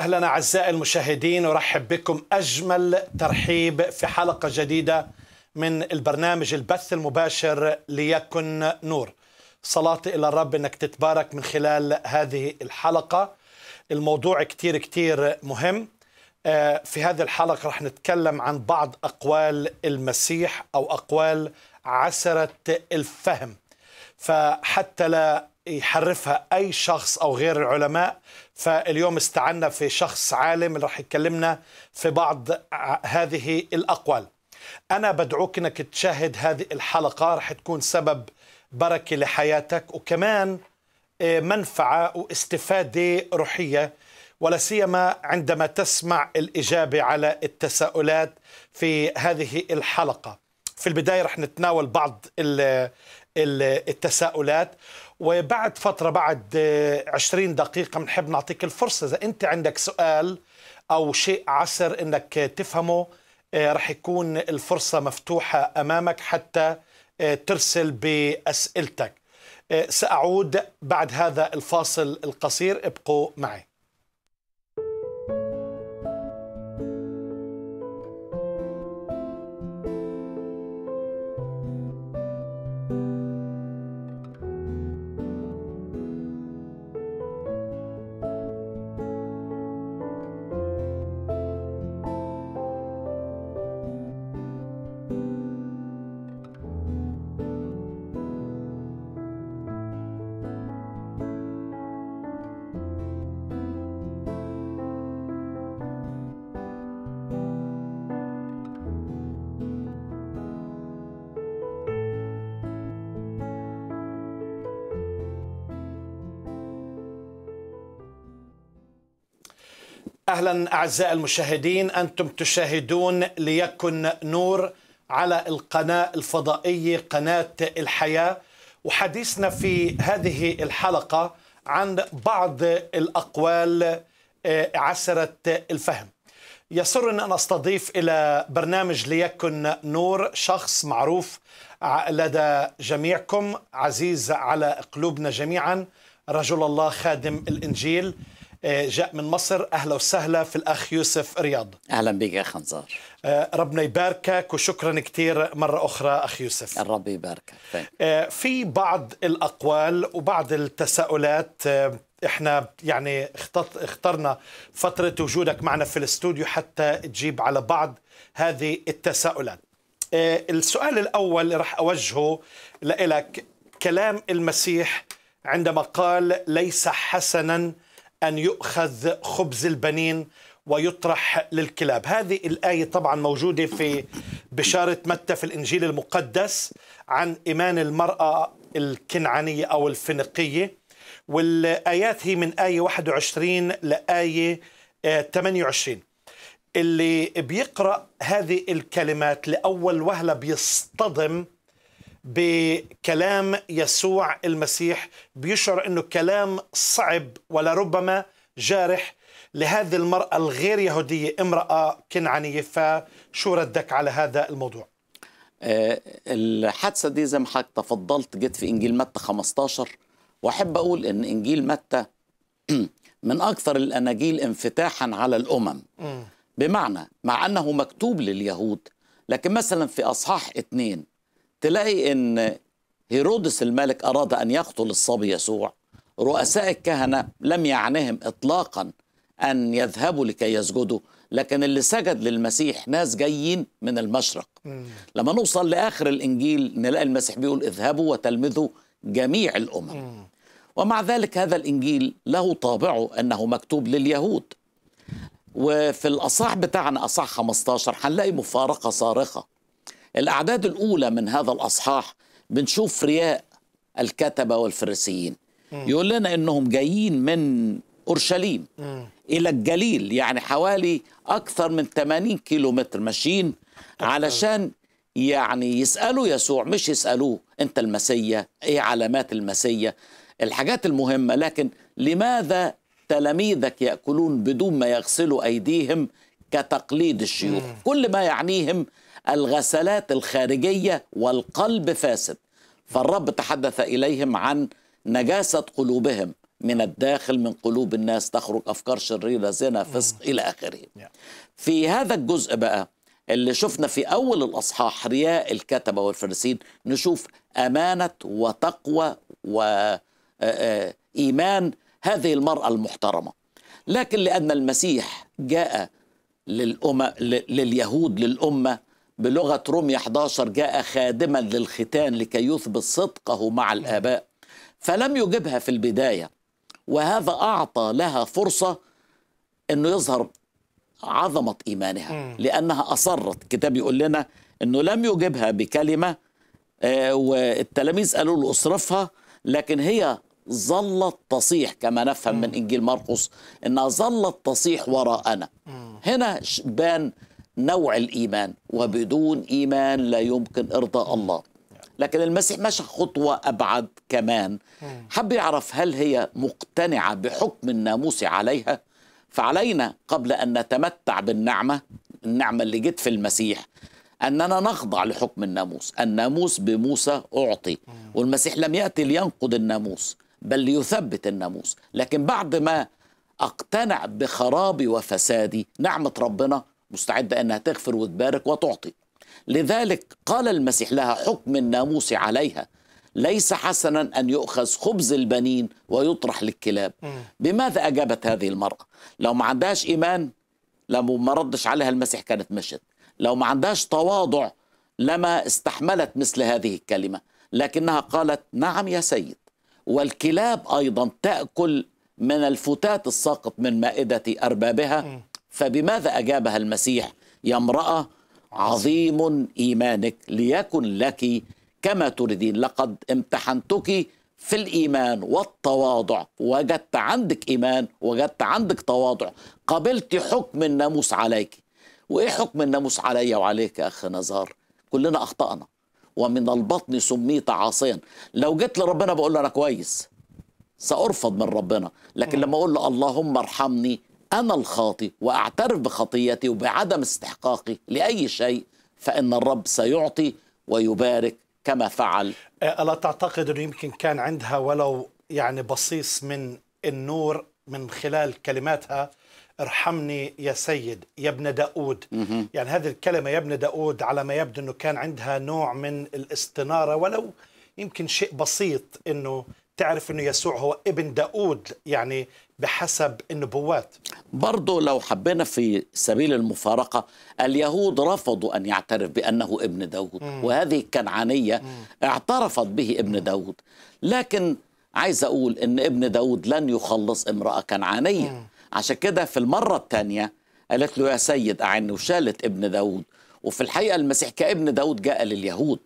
اهلا اعزائي المشاهدين ارحب بكم اجمل ترحيب في حلقه جديده من البرنامج البث المباشر ليكن نور. صلاتي الى الرب انك تتبارك من خلال هذه الحلقه. الموضوع كتير كتير مهم. آه، في هذه الحلقه رح نتكلم عن بعض اقوال المسيح او اقوال عسره الفهم. فحتى لا يحرفها اي شخص او غير العلماء فاليوم استعنا في شخص عالم راح يكلمنا في بعض هذه الأقوال أنا بدعوك أنك تشاهد هذه الحلقة راح تكون سبب بركة لحياتك وكمان آه، منفعة واستفادة روحية ولا سيما عندما تسمع الإجابة على التساؤلات في هذه الحلقة في البداية راح نتناول بعض التساؤلات وبعد فترة بعد 20 آه، دقيقة بنحب نعطيك الفرصة إذا أنت عندك سؤال أو شيء عسر أنك تفهمه آه، رح يكون الفرصة مفتوحة أمامك حتى آه، ترسل بأسئلتك سأعود بعد هذا الفاصل القصير ابقوا معي اهلا اعزائي المشاهدين انتم تشاهدون ليكن نور على القناه الفضائيه قناه الحياه وحديثنا في هذه الحلقه عن بعض الاقوال آه، عسره الفهم. يسرني ان استضيف الى برنامج ليكن نور شخص معروف لدى جميعكم عزيز على قلوبنا جميعا رجل الله خادم الانجيل آه، جاء من مصر أهلا وسهلا في الأخ يوسف رياض أهلا بك أخ أنصار آه، ربنا يباركك وشكرا كثير مرة أخرى أخ يوسف الرب يباركك طيب. آه، في بعض الأقوال وبعض التساؤلات احنا يعني اخترنا فترة وجودك معنا في الاستوديو حتى تجيب على بعض هذه التساؤلات السؤال الأول اللي راح أوجهه لإلك كلام المسيح عندما قال ليس حسنا أن يؤخذ خبز البنين ويطرح للكلاب هذه الآية طبعا موجودة في بشارة متى في الإنجيل المقدس عن إيمان المرأة الكنعانية أو الفنقية والآيات هي من آية 21 لآية 28 آه، اللي بيقرأ هذه الكلمات لأول وهلة بيصطدم بكلام يسوع المسيح بيشعر انه كلام صعب ولربما جارح لهذه المرأة الغير يهودية امرأة كنعانية فشو ردك على هذا الموضوع؟ آه، الحادثة دي زي ما حضرتك تفضلت جت في إنجيل متى 15 وأحب أقول إن إنجيل متى من أكثر الأناجيل انفتاحا على الأمم بمعنى مع أنه مكتوب لليهود لكن مثلا في أصحاح اتنين تلاقي ان هيرودس الملك اراد ان يقتل الصبي يسوع رؤساء الكهنه لم يعنهم اطلاقا ان يذهبوا لكي يسجدوا لكن اللي سجد للمسيح ناس جايين من المشرق لما نوصل لاخر الانجيل نلاقي المسيح بيقول اذهبوا وتلمذوا جميع الامم ومع ذلك هذا الانجيل له طابعه انه مكتوب لليهود وفي الاصح بتاعنا اصح 15 هنلاقي مفارقه صارخه الأعداد الأولى من هذا الأصحاح بنشوف رياء الكتبة والفريسيين يقول لنا أنهم جايين من أورشليم إلى الجليل يعني حوالي أكثر من 80 كيلو متر ماشيين علشان يعني يسألوا يسوع مش يسألوه أنت المسيا إيه علامات المسيا الحاجات المهمة لكن لماذا تلاميذك يأكلون بدون ما يغسلوا أيديهم كتقليد الشيوخ كل ما يعنيهم الغسلات الخارجية والقلب فاسد فالرب تحدث إليهم عن نجاسة قلوبهم من الداخل من قلوب الناس تخرج أفكار شريرة زنا فسق إلى آخره في هذا الجزء بقى اللي شفنا في أول الأصحاح رياء الكتبة والفرسين نشوف أمانة وتقوى وإيمان هذه المرأة المحترمة لكن لأن المسيح جاء للأمة لليهود للأمة بلغة رومية 11 جاء خادما للختان لكي يثبت صدقه مع الآباء فلم يجبها في البداية وهذا أعطى لها فرصة أنه يظهر عظمة إيمانها لأنها أصرت الكتاب يقول لنا أنه لم يجبها بكلمة آه، والتلاميذ قالوا له اصرفها لكن هي ظلت تصيح كما نفهم من إنجيل مرقس أنها ظلت تصيح وراءنا هنا بان نوع الإيمان وبدون إيمان لا يمكن إرضاء الله لكن المسيح مشى خطوة أبعد كمان حب يعرف هل هي مقتنعة بحكم الناموس عليها فعلينا قبل أن نتمتع بالنعمة النعمة اللي جت في المسيح أننا نخضع لحكم الناموس الناموس بموسى أعطي والمسيح لم يأتي لينقض الناموس بل ليثبت الناموس لكن بعد ما اقتنع بخرابي وفسادي نعمه ربنا مستعده انها تغفر وتبارك وتعطي لذلك قال المسيح لها حكم الناموس عليها ليس حسنا ان يؤخذ خبز البنين ويطرح للكلاب بماذا اجابت هذه المراه لو ما عندهاش ايمان لو ما ردش عليها المسيح كانت مشت لو ما عندهاش تواضع لما استحملت مثل هذه الكلمه لكنها قالت نعم يا سيد والكلاب أيضا تأكل من الفتات الساقط من مائدة أربابها فبماذا أجابها المسيح يا امرأة عظيم إيمانك ليكن لك كما تريدين لقد امتحنتك في الإيمان والتواضع وجدت عندك إيمان وجدت عندك تواضع قبلت حكم الناموس عليك وإيه حكم الناموس عليا وعليك يا اخ نزار كلنا أخطأنا ومن البطن سميت عاصيا لو جيت لربنا بقول له انا كويس سارفض من ربنا لكن لما اقول له اللهم ارحمني انا الخاطي واعترف بخطيتي وبعدم استحقاقي لاي شيء فان الرب سيعطي ويبارك كما فعل أه، الا تعتقد انه يمكن كان عندها ولو يعني بصيص من النور من خلال كلماتها ارحمني يا سيد يا ابن داود مه. يعني هذه الكلمة يا ابن داود على ما يبدو أنه كان عندها نوع من الاستنارة ولو يمكن شيء بسيط أنه تعرف أنه يسوع هو ابن داود يعني بحسب النبوات برضه لو حبينا في سبيل المفارقة اليهود رفضوا أن يعترف بأنه ابن داود مه. وهذه الكنعانية مه. اعترفت به ابن داود لكن عايز أقول أن ابن داود لن يخلص امرأة كنعانية مه. عشان كده في المرة الثانية قالت له يا سيد أعني وشالت ابن داود وفي الحقيقة المسيح كابن داود جاء لليهود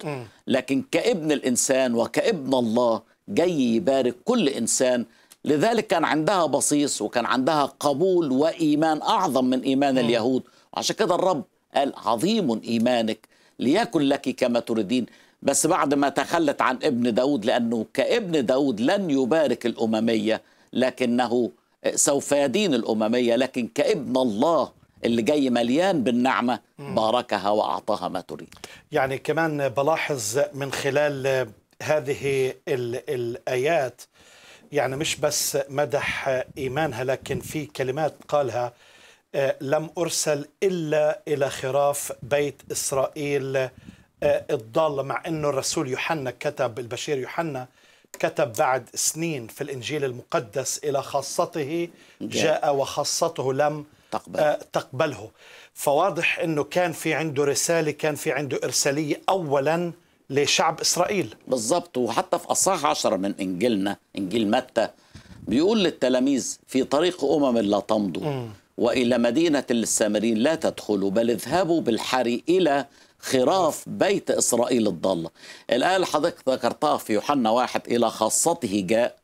لكن كابن الإنسان وكابن الله جاي يبارك كل إنسان لذلك كان عندها بصيص وكان عندها قبول وإيمان أعظم من إيمان اليهود عشان كده الرب قال عظيم إيمانك ليكن لك كما تريدين بس بعد ما تخلت عن ابن داود لأنه كابن داود لن يبارك الأممية لكنه سوف يدين الأممية لكن كابن الله اللي جاي مليان بالنعمة باركها وأعطاها ما تريد يعني كمان بلاحظ من خلال هذه الآيات يعني مش بس مدح إيمانها لكن في كلمات قالها آه، لم أرسل إلا إلى خراف بيت إسرائيل آه، الضالة مع أنه الرسول يوحنا كتب البشير يوحنا كتب بعد سنين في الإنجيل المقدس إلى خاصته جاء وخاصته لم تقبل. آه، تقبله فواضح أنه كان في عنده رسالة كان في عنده إرسالية أولاً لشعب إسرائيل بالضبط وحتى في اصحاح عشر من إنجيلنا إنجيل متى بيقول للتلاميذ في طريق أمم لا تمضوا وإلى مدينة السامرين لا تدخلوا بل اذهبوا بالحري إلى خراف بيت إسرائيل الضالة الآية اللي حضرتك ذكرتها في يوحنا واحد إلى خاصته جاء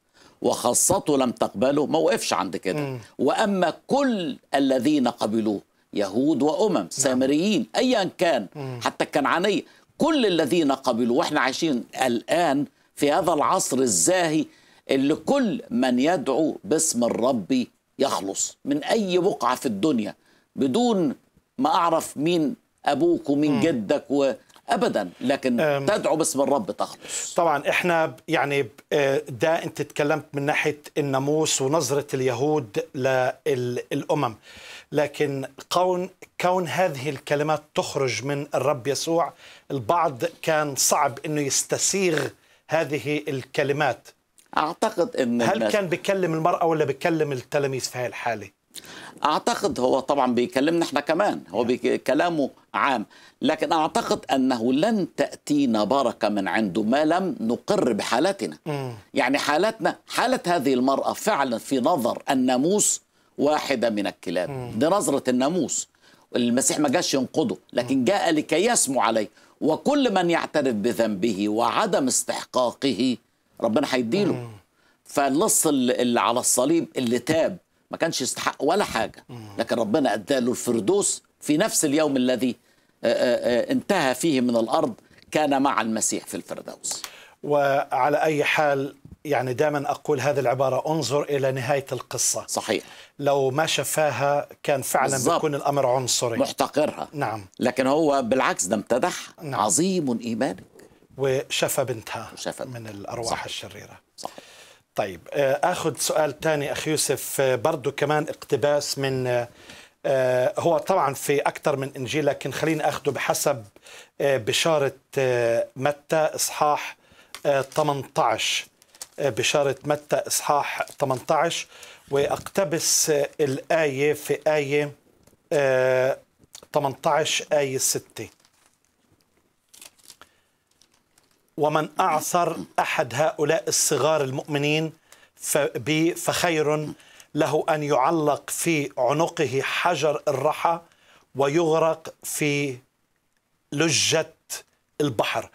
وخاصته لم تقبله ما وقفش عند كده وأما كل الذين قبلوه يهود وأمم نعم. سامريين أيا كان حتى الكنعانية كل الذين قبلوه وإحنا عايشين الآن في هذا العصر الزاهي اللي كل من يدعو باسم الرب يخلص من أي بقعة في الدنيا بدون ما أعرف مين أبوك ومن جدك و... ابدا لكن تدعو باسم الرب تخلص طبعا احنا يعني آه، ده انت تكلمت من ناحيه الناموس ونظره اليهود للامم لكن كون كون هذه الكلمات تخرج من الرب يسوع البعض كان صعب انه يستسيغ هذه الكلمات اعتقد ان هل كان بيكلم المراه ولا بيكلم التلاميذ في هذه الحاله اعتقد هو طبعا بيكلمنا احنا كمان هو نعم. كلامه عام لكن اعتقد انه لن تاتينا بركه من عنده ما لم نقر بحالتنا يعني حالتنا حاله هذه المراه فعلا في نظر الناموس واحده من الكلاب دي نظره الناموس المسيح ما جاش ينقضه لكن جاء لكي يسمو عليه وكل من يعترف بذنبه وعدم استحقاقه ربنا هيديله فاللص اللي على الصليب اللي تاب ما كانش يستحق ولا حاجة لكن ربنا أداله الفردوس في نفس اليوم الذي آه، آه، آه، انتهى فيه من الأرض كان مع المسيح في الفردوس وعلى أي حال يعني دائما أقول هذه العبارة انظر إلى نهاية القصة صحيح لو ما شفاها كان فعلا بيكون الأمر عنصري محتقرها نعم لكن هو بالعكس ده امتدحها نعم. عظيم إيمانك وشفى بنتها وشفى بنتها. من الأرواح صحيح. الشريرة صحيح طيب آه، اخذ سؤال ثاني اخي يوسف آه، برضه كمان اقتباس من آه، هو طبعا في اكثر من انجيل لكن خليني اخذه بحسب بشاره متى اصحاح 18 بشاره متى اصحاح 18 واقتبس الايه في ايه 18 ايه 6 ومن أعثر أحد هؤلاء الصغار المؤمنين فخير له أن يعلق في عنقه حجر الرحى ويغرق في لجة البحر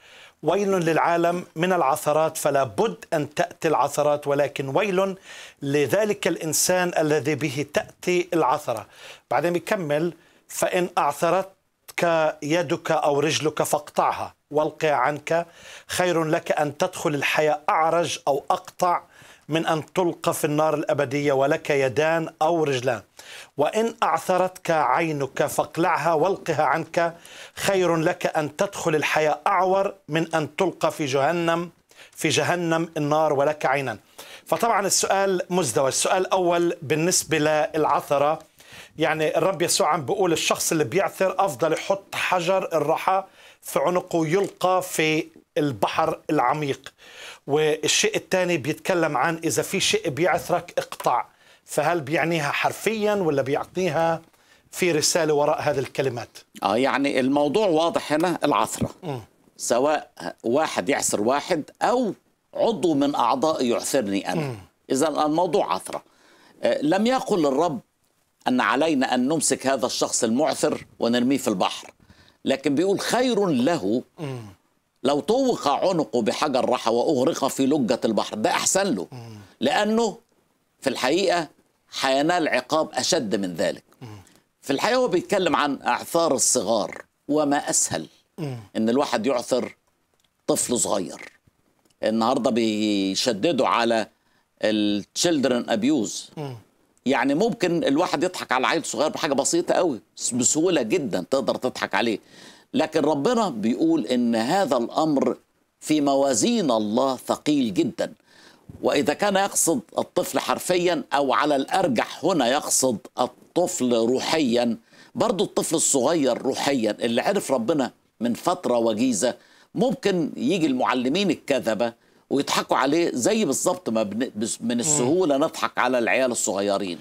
ويل للعالم من العثرات فلا بد أن تأتي العثرات ولكن ويل لذلك الإنسان الذي به تأتي العثرة بعدين بيكمل فإن أعثرتك يدك أو رجلك فاقطعها والقي عنك خير لك أن تدخل الحياة أعرج أو أقطع من أن تلقى في النار الأبدية ولك يدان أو رجلان وإن أعثرتك عينك فاقلعها والقها عنك خير لك أن تدخل الحياة أعور من أن تلقى في جهنم في جهنم النار ولك عينا فطبعا السؤال مزدوج السؤال الأول بالنسبة للعثرة يعني الرب يسوع عم بيقول الشخص اللي بيعثر أفضل يحط حجر الرحى في عنقه يلقى في البحر العميق والشيء الثاني بيتكلم عن إذا في شيء بيعثرك اقطع فهل بيعنيها حرفيا ولا بيعطيها في رسالة وراء هذه الكلمات آه يعني الموضوع واضح هنا العثرة م. سواء واحد يعثر واحد أو عضو من أعضائي يعثرني أنا إذا الموضوع عثرة آه لم يقل الرب أن علينا أن نمسك هذا الشخص المعثر ونرميه في البحر لكن بيقول خير له لو طوق عنقه بحجر راح واغرق في لجه البحر ده احسن له لانه في الحقيقه حينال عقاب اشد من ذلك في الحقيقه هو بيتكلم عن اعثار الصغار وما اسهل ان الواحد يعثر طفل صغير النهارده بيشددوا على التشيلدرن ابيوز يعني ممكن الواحد يضحك على عيل صغير بحاجه بسيطه قوي بسهوله جدا تقدر تضحك عليه لكن ربنا بيقول ان هذا الامر في موازين الله ثقيل جدا واذا كان يقصد الطفل حرفيا او على الارجح هنا يقصد الطفل روحيا برضو الطفل الصغير روحيا اللي عرف ربنا من فتره وجيزه ممكن يجي المعلمين الكذبه ويضحكوا عليه زي بالظبط ما بن... من السهوله نضحك على العيال الصغيرين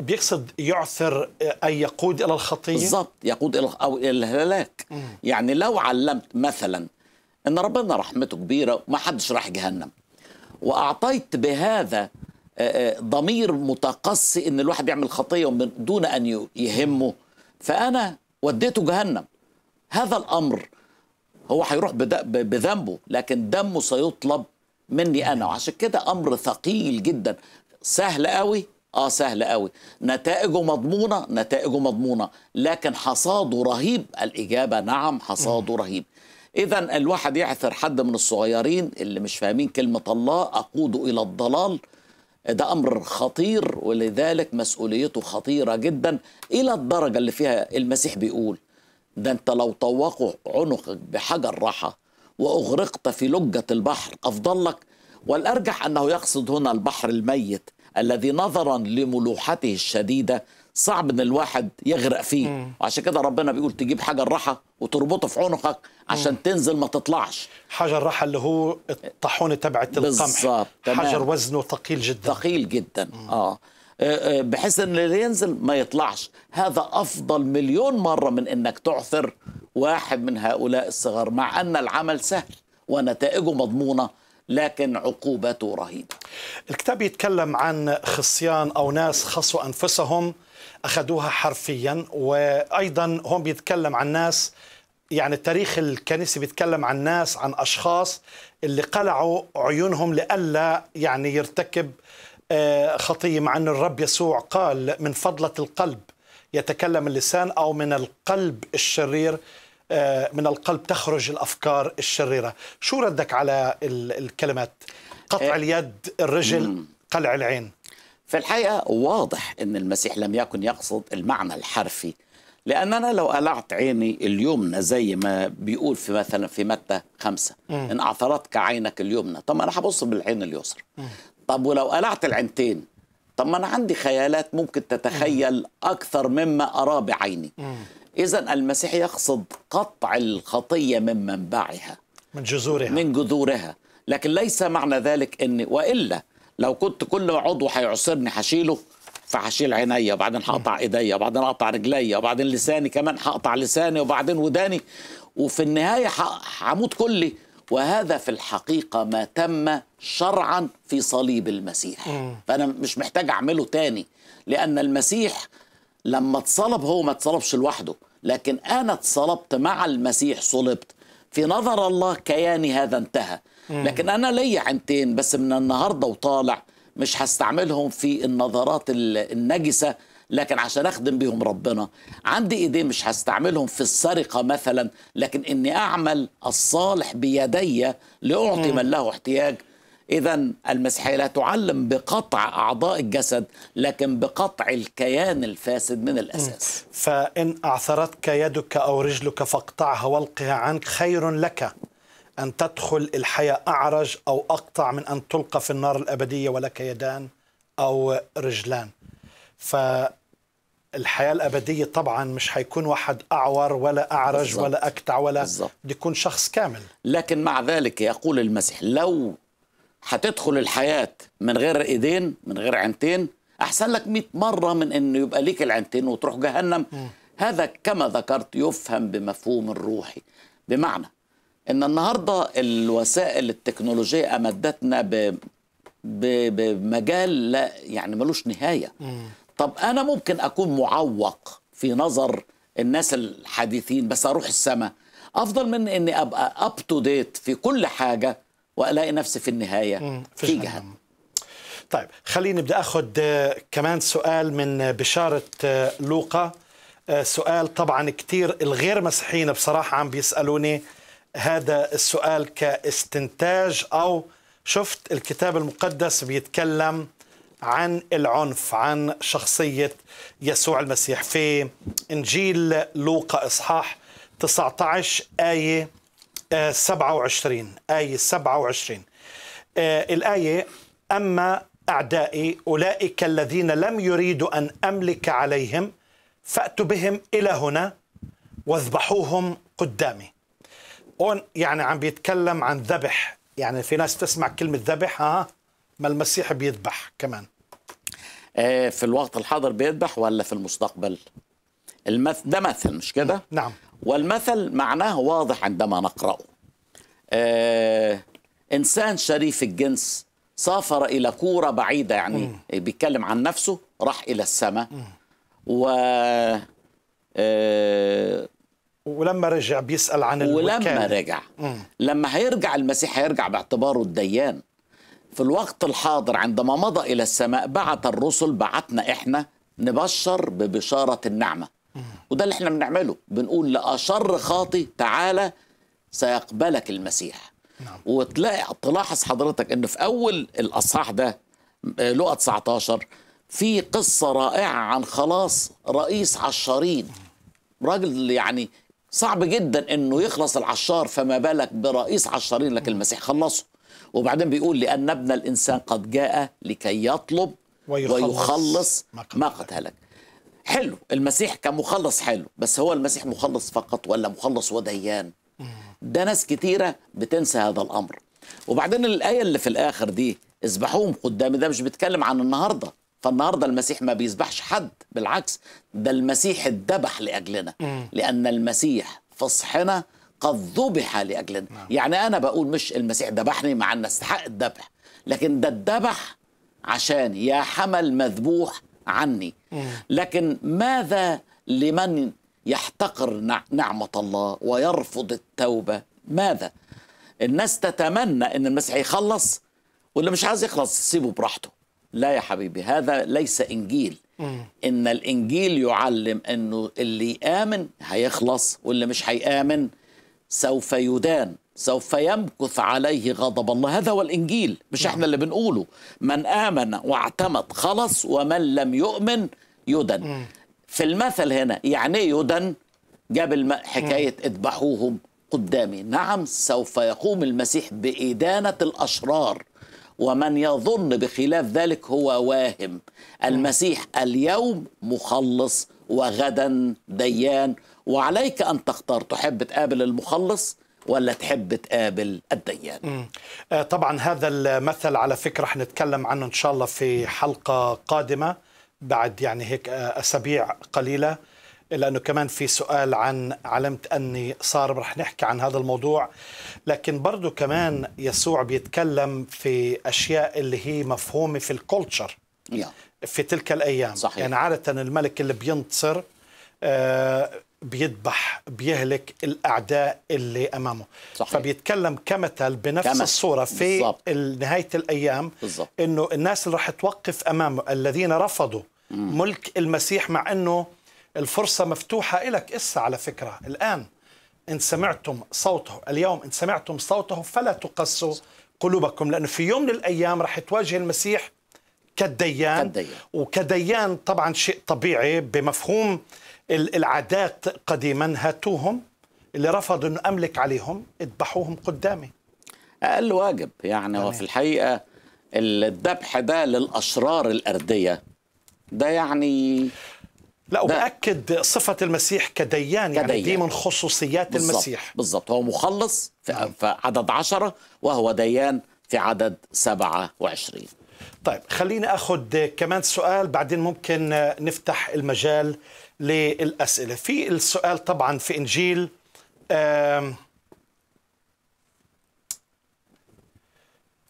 بيقصد يعثر آه، اي يقود الى الخطيه بالظبط يقود الى او الى الهلاك مم. يعني لو علمت مثلا ان ربنا رحمته كبيره ما حدش راح جهنم واعطيت بهذا آه، آه، ضمير متقصي ان الواحد يعمل خطيه دون ان يهمه فانا وديته جهنم هذا الامر هو هيروح بذنبه لكن دمه سيطلب مني انا وعشان كده امر ثقيل جدا سهل قوي اه سهل قوي نتائجه مضمونه نتائجه مضمونه لكن حصاده رهيب الاجابه نعم حصاده رهيب اذا الواحد يعثر حد من الصغيرين اللي مش فاهمين كلمه الله اقوده الى الضلال ده امر خطير ولذلك مسؤوليته خطيره جدا الى الدرجه اللي فيها المسيح بيقول ده انت لو طوقوا عنقك بحجر راحه وأغرقت في لجة البحر أفضل لك والأرجح أنه يقصد هنا البحر الميت الذي نظرا لملوحته الشديدة صعب ان الواحد يغرق فيه وعشان كده ربنا بيقول تجيب حجر راحه وتربطه في عنقك عشان مم. تنزل ما تطلعش حجر راحه اللي هو الطاحونه تبعت القمح بالظبط حجر وزنه ثقيل جدا ثقيل جدا مم. اه آه، آه، بحيث ان اللي ينزل ما يطلعش هذا افضل مليون مره من انك تعثر واحد من هؤلاء الصغار مع ان العمل سهل ونتائجه مضمونه لكن عقوبته رهيبه. الكتاب يتكلم عن خصيان او ناس خصوا انفسهم اخذوها حرفيا وايضا هون بيتكلم عن ناس يعني التاريخ الكنيسي بيتكلم عن ناس عن اشخاص اللي قلعوا عيونهم لئلا يعني يرتكب آه، خطيه مع ان الرب يسوع قال من فضله القلب يتكلم اللسان او من القلب الشرير آه، من القلب تخرج الافكار الشريره شو ردك على الكلمات قطع آه. اليد الرجل قلع العين في الحقيقه واضح ان المسيح لم يكن يقصد المعنى الحرفي لان انا لو قلعت عيني اليمنى زي ما بيقول في مثلا في متى خمسة م. إن أعثرتك عينك اليمنى طب أنا هبص بالعين اليسرى طب ولو قلعت العينتين طب ما انا عندي خيالات ممكن تتخيل اكثر مما ارى بعيني اذا المسيح يقصد قطع الخطيه من منبعها من جذورها من جذورها لكن ليس معنى ذلك ان والا لو كنت كل عضو هيعصرني هشيله فهشيل عيني وبعدين هقطع ايديا وبعدين اقطع رجلي وبعدين لساني كمان هقطع لساني وبعدين وداني وفي النهايه هموت كلي وهذا في الحقيقة ما تم شرعا في صليب المسيح فأنا مش محتاج أعمله تاني لأن المسيح لما اتصلب هو ما اتصلبش لوحده لكن أنا اتصلبت مع المسيح صلبت في نظر الله كياني هذا انتهى لكن أنا ليا عينتين بس من النهاردة وطالع مش هستعملهم في النظرات النجسة لكن عشان اخدم بيهم ربنا عندي ايدين مش هستعملهم في السرقه مثلا لكن اني اعمل الصالح بيدي لاعطي من له احتياج اذا المسيحيه لا تعلم بقطع اعضاء الجسد لكن بقطع الكيان الفاسد من الاساس فان اعثرتك يدك او رجلك فاقطعها والقها عنك خير لك أن تدخل الحياة أعرج أو أقطع من أن تلقى في النار الأبدية ولك يدان أو رجلان ف الحياه الابديه طبعا مش حيكون واحد اعور ولا اعرج بالزبط. ولا اكتع ولا بده يكون شخص كامل لكن مع ذلك يقول المسيح لو هتدخل الحياه من غير ايدين من غير عينتين احسن لك 100 مره من انه يبقى ليك العينتين وتروح جهنم م. هذا كما ذكرت يفهم بمفهوم الروحي بمعنى ان النهارده الوسائل التكنولوجيه امدتنا ب... ب... بمجال لا يعني ملوش نهايه م. طب أنا ممكن أكون معوق في نظر الناس الحديثين بس أروح السماء أفضل من إني أبقى أب تو ديت في كل حاجة وألاقي نفسي في النهاية في, في جهنم طيب خليني بدي أخذ آه، كمان سؤال من آه، بشارة آه، لوقا سؤال طبعا كثير الغير مسيحيين بصراحة عم بيسألوني هذا السؤال كاستنتاج أو شفت الكتاب المقدس بيتكلم عن العنف عن شخصية يسوع المسيح في إنجيل لوقا إصحاح 19 آية 27 آه، آية 27 آه، الآية أما أعدائي أولئك الذين لم يريدوا أن أملك عليهم فأتوا بهم إلى هنا واذبحوهم قدامي هون يعني عم بيتكلم عن ذبح يعني في ناس تسمع كلمة ذبح ها آه، ما المسيح بيذبح كمان آه، في الوقت الحاضر بيذبح ولا في المستقبل المث... ده مثل مش كده نعم. نعم والمثل معناه واضح عندما نقرأه آه... إنسان شريف الجنس سافر إلى كورة بعيدة يعني مم. بيتكلم عن نفسه راح إلى السماء و آه... ولما رجع بيسأل عن الوكالة ولما رجع مم. لما هيرجع المسيح هيرجع باعتباره الديان في الوقت الحاضر عندما مضى إلى السماء بعت الرسل بعتنا إحنا نبشر ببشارة النعمة وده اللي احنا بنعمله بنقول لأشر خاطي تعالى سيقبلك المسيح نعم. وتلاقي تلاحظ حضرتك ان في اول الاصحاح ده لقى 19 في قصه رائعه عن خلاص رئيس عشارين راجل يعني صعب جدا انه يخلص العشار فما بالك برئيس عشارين لك المسيح خلصه وبعدين بيقول لأن ابن الإنسان قد جاء لكي يطلب ويخلص, ويخلص ما قتلك حلو المسيح كمخلص حلو بس هو المسيح مخلص فقط ولا مخلص وديان ده ناس كتيرة بتنسى هذا الأمر وبعدين الآية اللي في الآخر دي اذبحوهم قدامي ده مش بيتكلم عن النهارده فالنهارده المسيح ما بيذبحش حد بالعكس ده المسيح اتذبح لاجلنا لان المسيح فصحنا قد ذبح لأجلنا نعم. يعني أنا بقول مش المسيح ذبحني مع أن استحق الذبح لكن ده اتذبح عشان يا حمل مذبوح عني لكن ماذا لمن يحتقر نعمة الله ويرفض التوبة ماذا الناس تتمنى أن المسيح يخلص واللي مش عايز يخلص سيبه براحته لا يا حبيبي هذا ليس إنجيل إن الإنجيل يعلم أنه اللي آمن هيخلص واللي مش هيآمن سوف يدان سوف يمكث عليه غضب الله هذا هو الإنجيل مش نعم. احنا اللي بنقوله من آمن واعتمد خلص ومن لم يؤمن يدن في المثل هنا يعني يدن جاب حكاية اذبحوهم قدامي نعم سوف يقوم المسيح بإدانة الأشرار ومن يظن بخلاف ذلك هو واهم المسيح اليوم مخلص وغدا ديان وعليك أن تختار تحب تقابل المخلص ولا تحب تقابل الديان آه، طبعا هذا المثل على فكرة حنتكلم عنه إن شاء الله في حلقة قادمة بعد يعني هيك آه، أسابيع قليلة لأنه كمان في سؤال عن علمت أني صار رح نحكي عن هذا الموضوع لكن برضو كمان يسوع بيتكلم في أشياء اللي هي مفهومة في الكولتشر في تلك الأيام صحيح. يعني عادة الملك اللي بينتصر آه، بيذبح بيهلك الاعداء اللي امامه صحيح. فبيتكلم كمثل بنفس كمثل. الصوره في نهايه الايام بالزبط. انه الناس اللي رح توقف امامه الذين رفضوا مم. ملك المسيح مع انه الفرصه مفتوحه لك اسا على فكره الان ان سمعتم صوته اليوم ان سمعتم صوته فلا تقسوا قلوبكم لانه في يوم من الايام رح تواجه المسيح كالديان, كالديان. وكديان طبعا شيء طبيعي بمفهوم العادات قديما هاتوهم اللي رفضوا أن أملك عليهم اذبحوهم قدامي أقل واجب يعني وفي الحقيقة الذبح ده للأشرار الأردية ده يعني لا وبأكد صفة المسيح كديان, يعني كديان. يعني دي من خصوصيات بالزبط. المسيح بالضبط هو مخلص في, نعم. عدد عشرة وهو ديان في عدد سبعة وعشرين طيب خليني أخذ كمان سؤال بعدين ممكن نفتح المجال للأسئلة في السؤال طبعا في إنجيل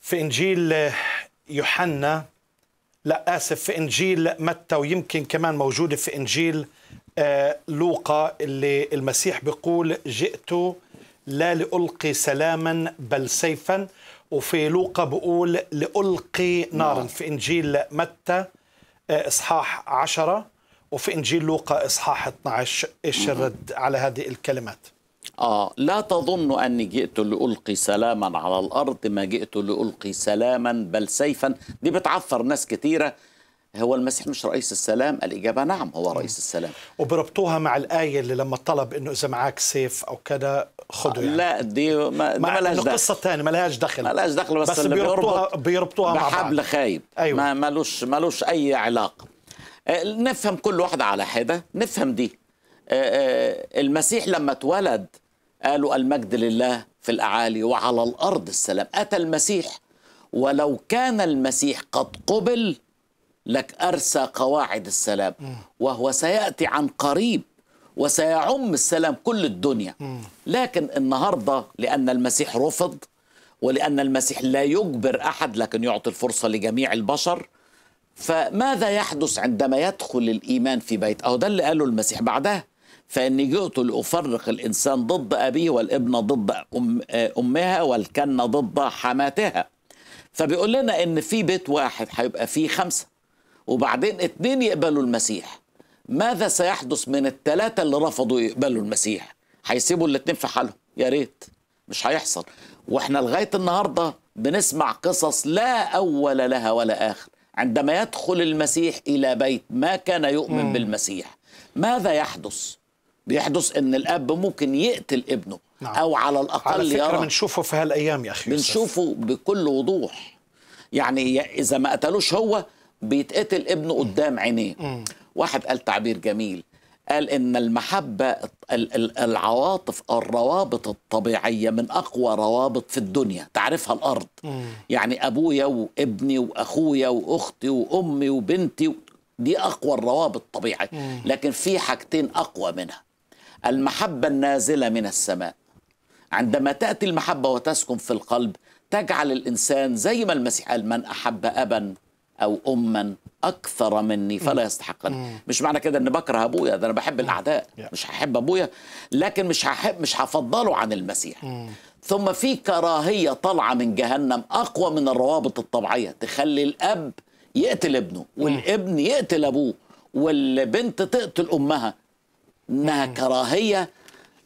في إنجيل آه، يوحنا لا آسف في إنجيل متى ويمكن كمان موجودة في إنجيل آه، لوقا اللي المسيح بيقول جئت لا لألقي سلاما بل سيفا وفي لوقا بقول لألقي نارا نعم. في إنجيل متى آه، إصحاح عشرة وفي إنجيل لوقا إصحاح 12 إيش الرد على هذه الكلمات آه لا تظن أني جئت لألقي سلاما على الأرض ما جئت لألقي سلاما بل سيفا دي بتعثر ناس كثيره هو المسيح مش رئيس السلام الإجابة نعم هو رئيس السلام وبربطوها مع الآية اللي لما طلب أنه إذا معاك سيف أو كذا خده يعني. لا دي ما ما دي دخل قصة ثانية لهاش دخل لهاش دخل بس, بس بيربطوها بيربطوها مع بعض بحبل خايب أيوة. ما ملوش ملوش أي علاقة آه، نفهم كل واحد على حدة نفهم دي آه، آه، المسيح لما اتولد قالوا المجد لله في الأعالي وعلى الأرض السلام أتى المسيح ولو كان المسيح قد قبل لك أرسى قواعد السلام وهو سيأتي عن قريب وسيعم السلام كل الدنيا لكن النهاردة لأن المسيح رفض ولأن المسيح لا يجبر أحد لكن يعطي الفرصة لجميع البشر فماذا يحدث عندما يدخل الإيمان في بيت أو ده اللي قاله المسيح بعدها فإني جئت لأفرق الإنسان ضد أبيه والابن ضد أم آه، أمها والكنة ضد حماتها فبيقول لنا إن في بيت واحد هيبقى فيه خمسة وبعدين اتنين يقبلوا المسيح ماذا سيحدث من الثلاثة اللي رفضوا يقبلوا المسيح هيسيبوا الاتنين في حالهم يا ريت مش هيحصل واحنا لغاية النهاردة بنسمع قصص لا أول لها ولا آخر عندما يدخل المسيح إلى بيت ما كان يؤمن بالمسيح ماذا يحدث؟ بيحدث ان الاب ممكن يقتل ابنه نعم. او على الاقل على فكرة يرى بنشوفه في هالايام يا اخي بنشوفه بكل وضوح يعني اذا ما قتلوش هو بيتقتل ابنه قدام عينيه واحد قال تعبير جميل قال ان المحبه العواطف الروابط الطبيعيه من اقوى روابط في الدنيا تعرفها الارض مم. يعني ابويا وابني واخويا واختي وامي وبنتي دي اقوى الروابط الطبيعيه مم. لكن في حاجتين اقوى منها المحبه النازله من السماء عندما تاتي المحبه وتسكن في القلب تجعل الانسان زي ما المسيح قال من احب ابا او اما اكثر مني فلا يستحقني مش معنى كده ان بكره ابويا ده انا بحب الاعداء مش هحب ابويا لكن مش هحب مش هفضله عن المسيح ثم في كراهيه طالعه من جهنم اقوى من الروابط الطبيعيه تخلي الاب يقتل ابنه والابن يقتل ابوه والبنت تقتل امها انها كراهيه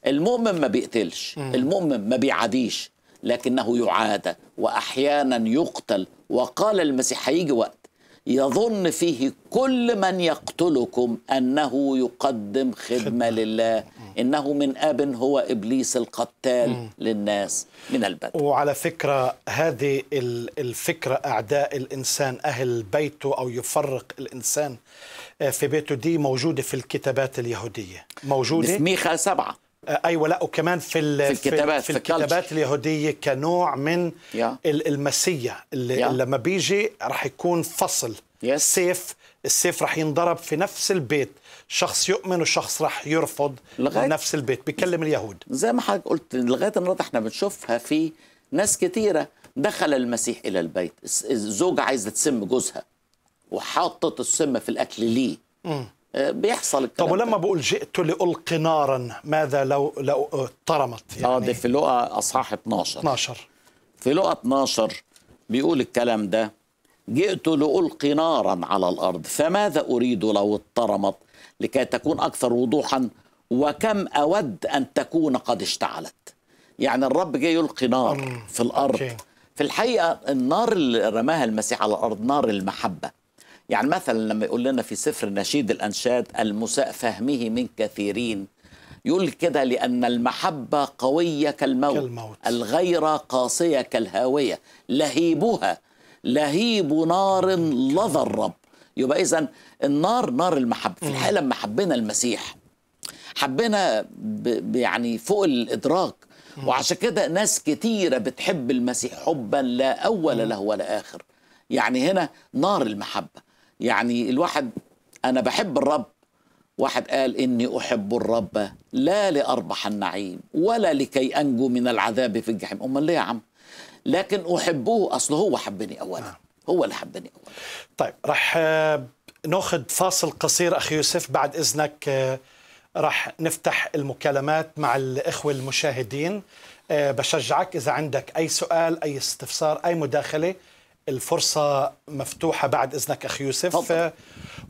المؤمن ما بيقتلش المؤمن ما بيعاديش لكنه يعادى واحيانا يقتل وقال المسيح هيجي وقت يظن فيه كل من يقتلكم انه يقدم خدمه لله انه من اب هو ابليس القتال للناس من البدء وعلى فكره هذه الفكره اعداء الانسان اهل بيته او يفرق الانسان آه، في بيته دي موجوده في الكتابات اليهوديه موجوده في ميخا سبعه آه، ايوه لا وكمان في في الكتابات في, في الكتابات اليهوديه كنوع من yeah. المسيه اللي yeah. لما بيجي راح يكون فصل yes. سيف السيف راح ينضرب في نفس البيت شخص يؤمن وشخص راح يرفض لغاية نفس البيت بيكلم اليهود زي ما حضرتك قلت لغايه النهارده احنا بنشوفها في ناس كثيره دخل المسيح الى البيت الزوجه عايزه تسم جوزها وحاطط السم في الاكل ليه بيحصل الكلام طب ولما بقول جئت لألقي نارا ماذا لو لو اضطرمت يعني اه في لقى اصحاح 12 12 في لقى 12 بيقول الكلام ده جئت لألقي نارا على الأرض فماذا أريد لو اضطرمت لكي تكون أكثر وضوحا وكم أود أن تكون قد اشتعلت يعني الرب جاي يلقي نار في الأرض في الحقيقة النار اللي رماها المسيح على الأرض نار المحبة يعني مثلا لما يقول لنا في سفر نشيد الأنشاد المساء فهمه من كثيرين يقول كده لأن المحبة قوية كالموت, كالموت. الغيرة قاسية كالهاوية لهيبها لهيب نار لظى الرب يبقى إذا النار نار المحبة في الحقيقة لما حبينا المسيح حبينا يعني فوق الإدراك وعشان كده ناس كتيرة بتحب المسيح حبا لا أول له ولا آخر يعني هنا نار المحبة يعني الواحد أنا بحب الرب واحد قال إني أحب الرب لا لأربح النعيم ولا لكي أنجو من العذاب في الجحيم أمال ليه يا عم لكن أحبه أصل هو حبني أولا هو اللي حبني أولا طيب رح آه، ناخذ فاصل قصير أخي يوسف بعد إذنك آه، رح نفتح المكالمات مع الإخوة المشاهدين آه، بشجعك إذا عندك أي سؤال أي استفسار أي مداخلة الفرصة مفتوحة بعد إذنك أخي يوسف طبعا. آه،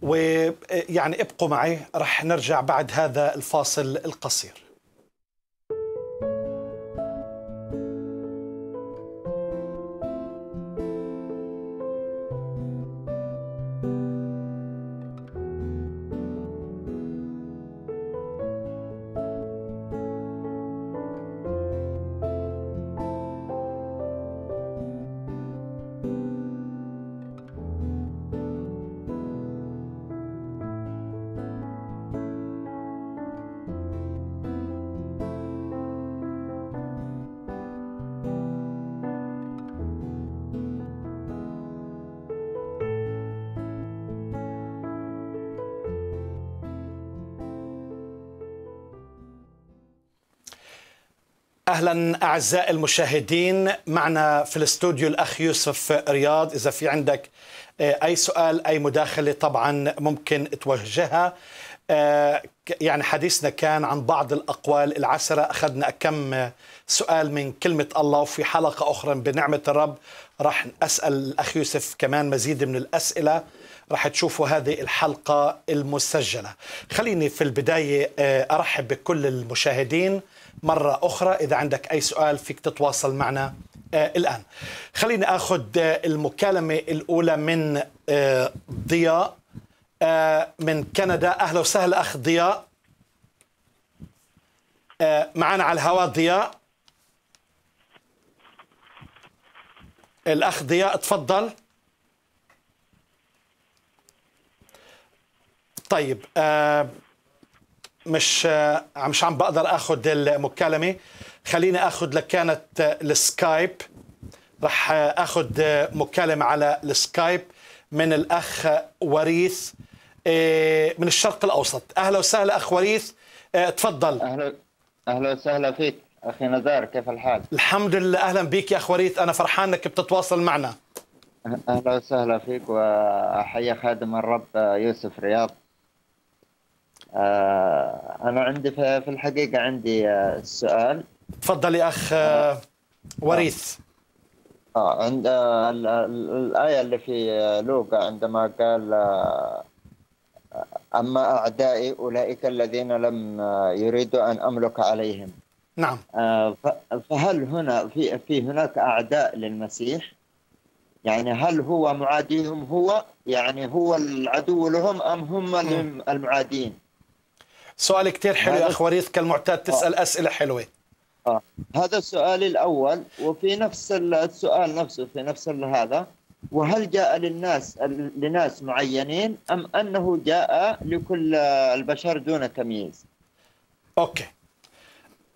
ويعني ابقوا معي رح نرجع بعد هذا الفاصل القصير اهلا اعزائي المشاهدين معنا في الاستوديو الاخ يوسف رياض اذا في عندك آه، اي سؤال اي مداخله طبعا ممكن توجهها آه، يعني حديثنا كان عن بعض الاقوال العسره اخذنا كم سؤال من كلمه الله وفي حلقه اخرى بنعمه الرب راح اسال الاخ يوسف كمان مزيد من الاسئله راح تشوفوا هذه الحلقه المسجله خليني في البدايه آه، ارحب بكل المشاهدين مرة أخرى إذا عندك أي سؤال فيك تتواصل معنا آه، الآن خليني أخذ آه، المكالمة الأولى من آه، ضياء من كندا أهلا وسهلا أخ ضياء معنا على الهواء ضياء الأخ ضياء تفضل طيب آه مش آه، مش عم بقدر اخذ المكالمه خليني اخذ لك كانت آه، السكايب رح آه، اخذ مكالمه على السكايب من الاخ وريث من الشرق الاوسط اهلا وسهلا اخ وريث تفضل اهلا اهلا وسهلا فيك اخي نزار كيف الحال الحمد لله اهلا بك يا اخ وريث انا فرحان انك بتتواصل معنا اهلا وسهلا فيك واحيي خادم الرب يوسف رياض آه، انا عندي في الحقيقه عندي آه، سؤال تفضل يا اخ آه، وريث اه عند الايه اللي في لوقا عندما قال اما اعدائي اولئك الذين لم يريدوا ان املك عليهم نعم فهل هنا في في هناك اعداء للمسيح؟ يعني هل هو معاديهم هو يعني هو العدو لهم ام هم نعم. المعادين؟ سؤال كثير حلو يا أخ وريث كالمعتاد تسأل آه. أسئلة حلوة آه. هذا السؤال الأول وفي نفس السؤال نفسه في نفس هذا وهل جاء للناس لناس معينين أم أنه جاء لكل البشر دون تمييز أوكي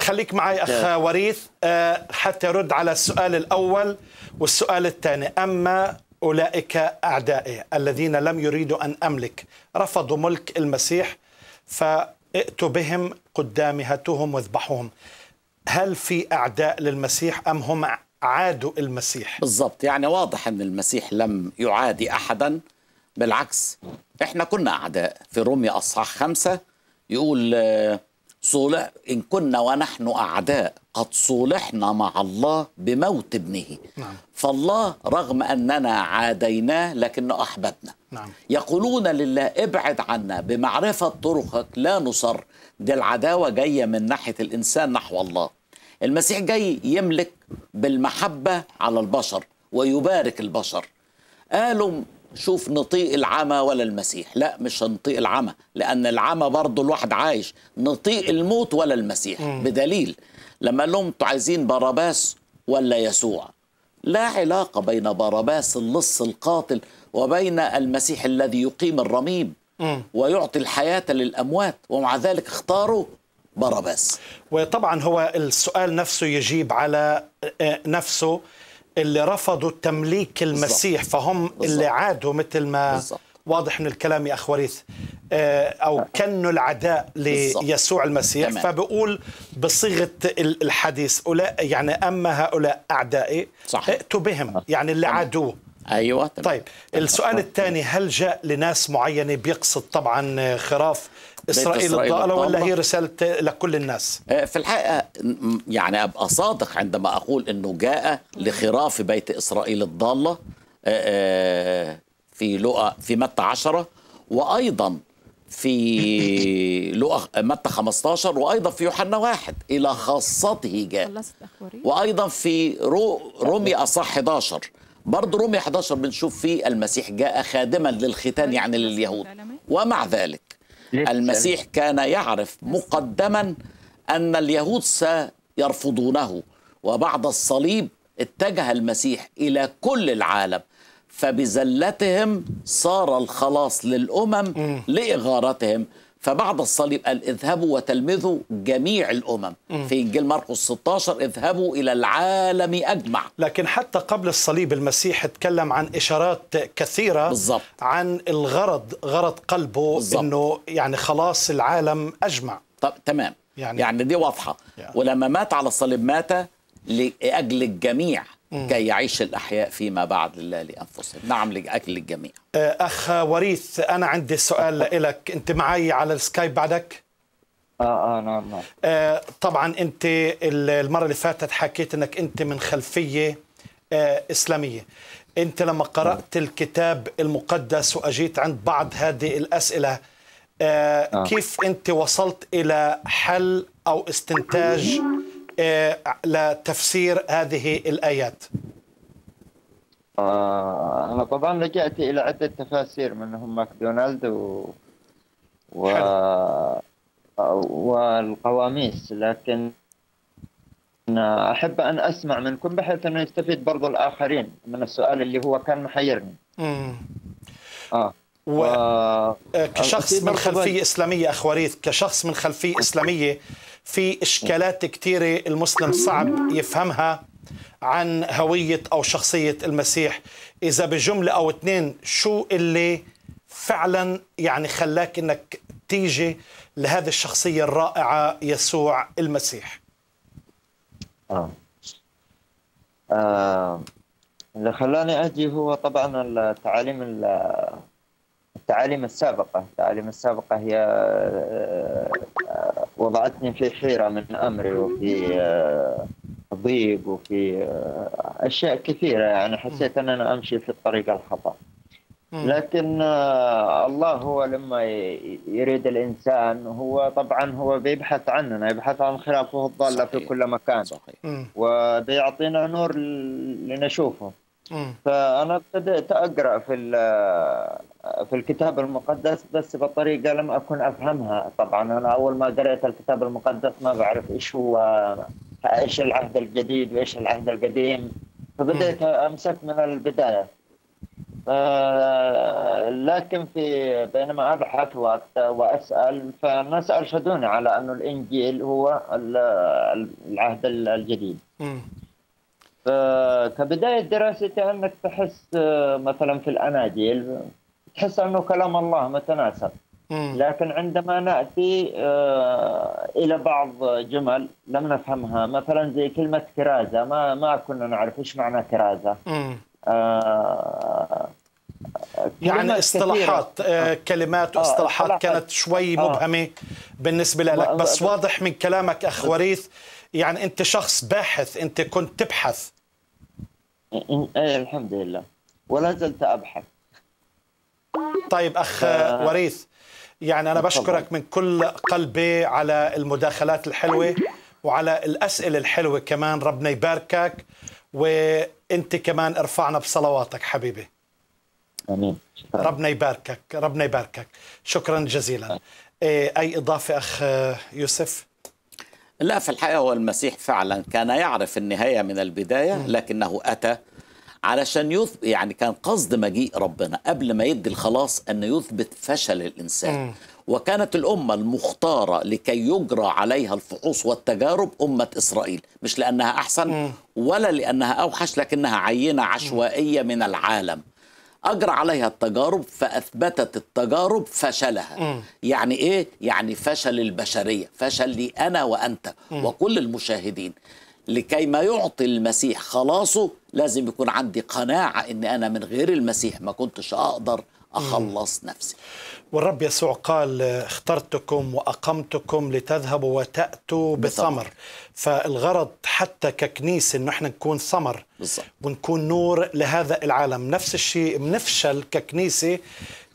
خليك معي أخ وريث آه، حتى يرد على السؤال الأول والسؤال الثاني أما أولئك أعدائي الذين لم يريدوا أن أملك رفضوا ملك المسيح ف ائتوا بهم قدام هاتوهم واذبحوهم هل في أعداء للمسيح أم هم عادوا المسيح بالضبط يعني واضح أن المسيح لم يعادي أحدا بالعكس إحنا كنا أعداء في روميا أصحاح خمسة يقول آه، صولا إن كنا ونحن أعداء قد صولحنا مع الله بموت ابنه نعم. فالله رغم أننا عاديناه لكن أحببنا نعم. يقولون لله ابعد عنا بمعرفة طرقك لا نصر دي العداوة جاية من ناحية الإنسان نحو الله المسيح جاي يملك بالمحبة على البشر ويبارك البشر قالوا شوف نطيق العمى ولا المسيح لا مش هنطيق العمى لأن العمى برضه الواحد عايش نطيق الموت ولا المسيح بدليل لما قال لهم انتوا عايزين باراباس ولا يسوع لا علاقة بين باراباس اللص القاتل وبين المسيح الذي يقيم الرميم ويعطي الحياة للأموات ومع ذلك اختاروا باراباس وطبعا هو السؤال نفسه يجيب على آه، نفسه اللي رفضوا تمليك المسيح بالزبط. فهم بالزبط. اللي عادوا مثل ما بالزبط. واضح من الكلام يا أخ وريث آه، أو كنوا العداء ليسوع المسيح تمام. فبقول بصيغة الحديث أولاء يعني أما هؤلاء أعدائي صح. ائتوا آه، بهم يعني اللي عادوه ايوه تمام. طيب السؤال الثاني هل جاء لناس معينه بيقصد طبعا خراف اسرائيل الضاله ولا هي رساله لكل الناس؟ آه، في الحقيقه يعني ابقى صادق عندما اقول انه جاء لخراف بيت اسرائيل الضاله في لؤى في متى 10 وايضا في لؤى متى 15 وايضا في يوحنا واحد الى خاصته جاء وايضا في رو رومي اصح 11 برضه رومي 11 بنشوف فيه المسيح جاء خادما للختان طيب، يعني لليهود ومع ذلك المسيح كان يعرف مقدما ان اليهود سيرفضونه وبعد الصليب اتجه المسيح الى كل العالم فبزلتهم صار الخلاص للأمم لإغارتهم فبعد الصليب قال اذهبوا وتلمذوا جميع الامم في انجيل مرقس 16 اذهبوا الى العالم اجمع لكن حتى قبل الصليب المسيح اتكلم عن اشارات كثيره بالزبط. عن الغرض غرض قلبه بالزبط. انه يعني خلاص العالم اجمع طب تمام يعني, يعني دي واضحه يعني. ولما مات على الصليب مات لاجل الجميع كي يعيش الأحياء فيما بعد لله لأنفسهم نعم لأكل الجميع أه، أخ وريث أنا عندي سؤال لك أنت معي على السكايب بعدك؟ آه آه نعم نعم أه، طبعا أنت المرة اللي فاتت حكيت أنك أنت من خلفية أه، إسلامية أنت لما قرأت الكتاب المقدس وأجيت عند بعض هذه الأسئلة كيف أنت وصلت إلى حل أو استنتاج آه، لتفسير هذه الآيات؟ آه أنا طبعا لجأت إلى عدة تفاسير منهم ماكدونالد و... و... والقواميس لكن أحب أن أسمع منكم بحيث أنه يستفيد برضو الآخرين من السؤال اللي هو كان محيرني آه. و... آه. كشخص من خلفية إسلامية أخواريث كشخص من خلفية إسلامية في إشكالات كثيرة المسلم صعب يفهمها عن هوية أو شخصية المسيح إذا بجملة أو اثنين شو اللي فعلا يعني خلاك أنك تيجي لهذه الشخصية الرائعة يسوع المسيح آه. آه. اللي خلاني أجي هو طبعا التعاليم التعاليم السابقة التعاليم السابقة هي آه، آه، وضعتني في حيرة من أمري وفي آه، ضيق وفي أشياء كثيرة يعني حسيت أن أنا أمشي في الطريق الخطأ لكن الله هو لما يريد الانسان هو طبعا هو بيبحث عننا يبحث عن خلافه الضاله في كل مكان صحيح. وبيعطينا نور لنشوفه فانا ابتدات اقرا في في الكتاب المقدس بس بطريقه لم اكن افهمها طبعا انا اول ما قرات الكتاب المقدس ما بعرف ايش هو ايش العهد الجديد وايش العهد القديم فبديت امسك من البدايه آه، لكن في بينما ابحث واسال فالناس ارشدوني على انه الانجيل هو العهد الجديد آه، كبداية دراستي أنك تحس آه، مثلا في الأناجيل تحس أنه كلام الله متناسب لكن عندما نأتي آه، إلى بعض جمل لم نفهمها مثلا زي كلمة كرازة ما ما كنا نعرف إيش معنى كرازة يعني اصطلاحات كلمات واصطلاحات كانت شوي مبهمه بالنسبه لك بس واضح من كلامك اخ وريث يعني انت شخص باحث انت كنت تبحث ايه الحمد لله ولا زلت ابحث طيب اخ ف... وريث يعني انا بشكرك من كل قلبي على المداخلات الحلوه وعلى الاسئله الحلوه كمان ربنا يباركك وانت كمان ارفعنا بصلواتك حبيبي امين شكرا. ربنا يباركك ربنا يباركك شكرا جزيلا إيه، اي اضافه اخ يوسف لا في الحقيقة هو المسيح فعلا كان يعرف النهاية من البداية لكنه أتى علشان يثبت يعني كان قصد مجيء ربنا قبل ما يدي الخلاص أن يثبت فشل الإنسان وكانت الأمة المختارة لكي يجرى عليها الفحوص والتجارب أمة إسرائيل مش لأنها أحسن ولا لأنها أوحش لكنها عينة عشوائية من العالم أجرى عليها التجارب فأثبتت التجارب فشلها م. يعني إيه؟ يعني فشل البشرية فشل لي أنا وأنت م. وكل المشاهدين لكي ما يعطي المسيح خلاصه لازم يكون عندي قناعة إن أنا من غير المسيح ما كنتش أقدر أخلص م. نفسي والرب يسوع قال اخترتكم وأقمتكم لتذهبوا وتأتوا بثمر فالغرض حتى ككنيسة أنه احنا نكون ثمر ونكون نور لهذا العالم نفس الشيء بنفشل ككنيسة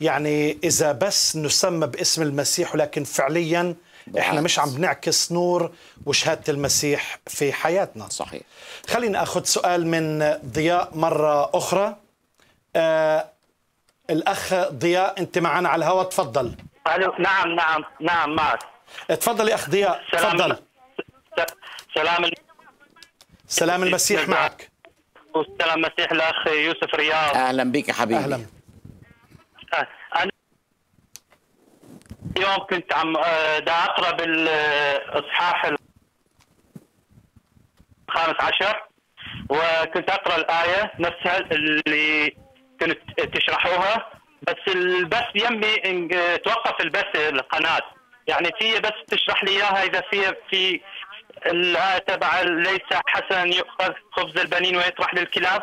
يعني إذا بس نسمى باسم المسيح ولكن فعلياً احنا مش عم بنعكس نور وشهاده المسيح في حياتنا صحيح خليني اخذ سؤال من ضياء مره اخرى آه الاخ ضياء انت معنا على الهواء تفضل الو نعم نعم نعم معك تفضل يا اخ ضياء تفضل سلام سلام المسيح نعم. معك وسلام المسيح الاخ يوسف رياض اهلا بك حبيبي اهلا أه، انا اليوم كنت عم أه، دا اقرا بالاصحاح الخامس عشر وكنت اقرا الايه نفسها اللي كنت تشرحوها بس البث يمي توقف البث القناه يعني في بس تشرح لي اياها اذا في في تبع ليس حسن يؤخذ خبز البنين ويطرح للكلاب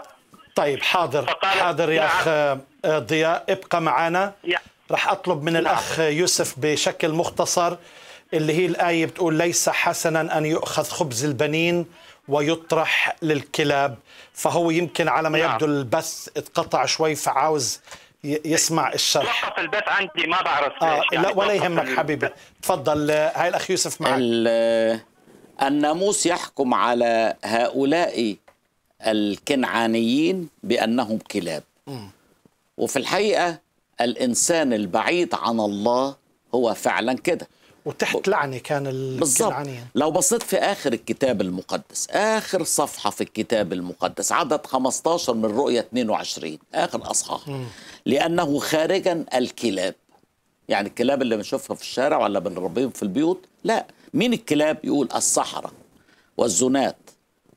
طيب حاضر حاضر يا نعم. اخ آه، ضياء ابقى معنا راح اطلب من نعم. الاخ يوسف بشكل مختصر اللي هي الايه بتقول ليس حسنا ان يؤخذ خبز البنين ويطرح للكلاب فهو يمكن على ما نعم. يبدو البث اتقطع شوي فعاوز يسمع الشرح توقف البث عندي ما بعرف آه يعني لا ولا يهمك حبيبي تفضل آه، هاي الاخ يوسف معك آه، الناموس يحكم على هؤلاء الكنعانيين بانهم كلاب م. وفي الحقيقه الانسان البعيد عن الله هو فعلا كده وتحت لعنه كان الكنعانيين لو بصيت في اخر الكتاب المقدس اخر صفحه في الكتاب المقدس عدد 15 من رؤيه 22 اخر اصحاح لانه خارجا الكلاب يعني الكلاب اللي بنشوفها في الشارع ولا بنربيهم في البيوت لا مين الكلاب يقول الصحراء والزنات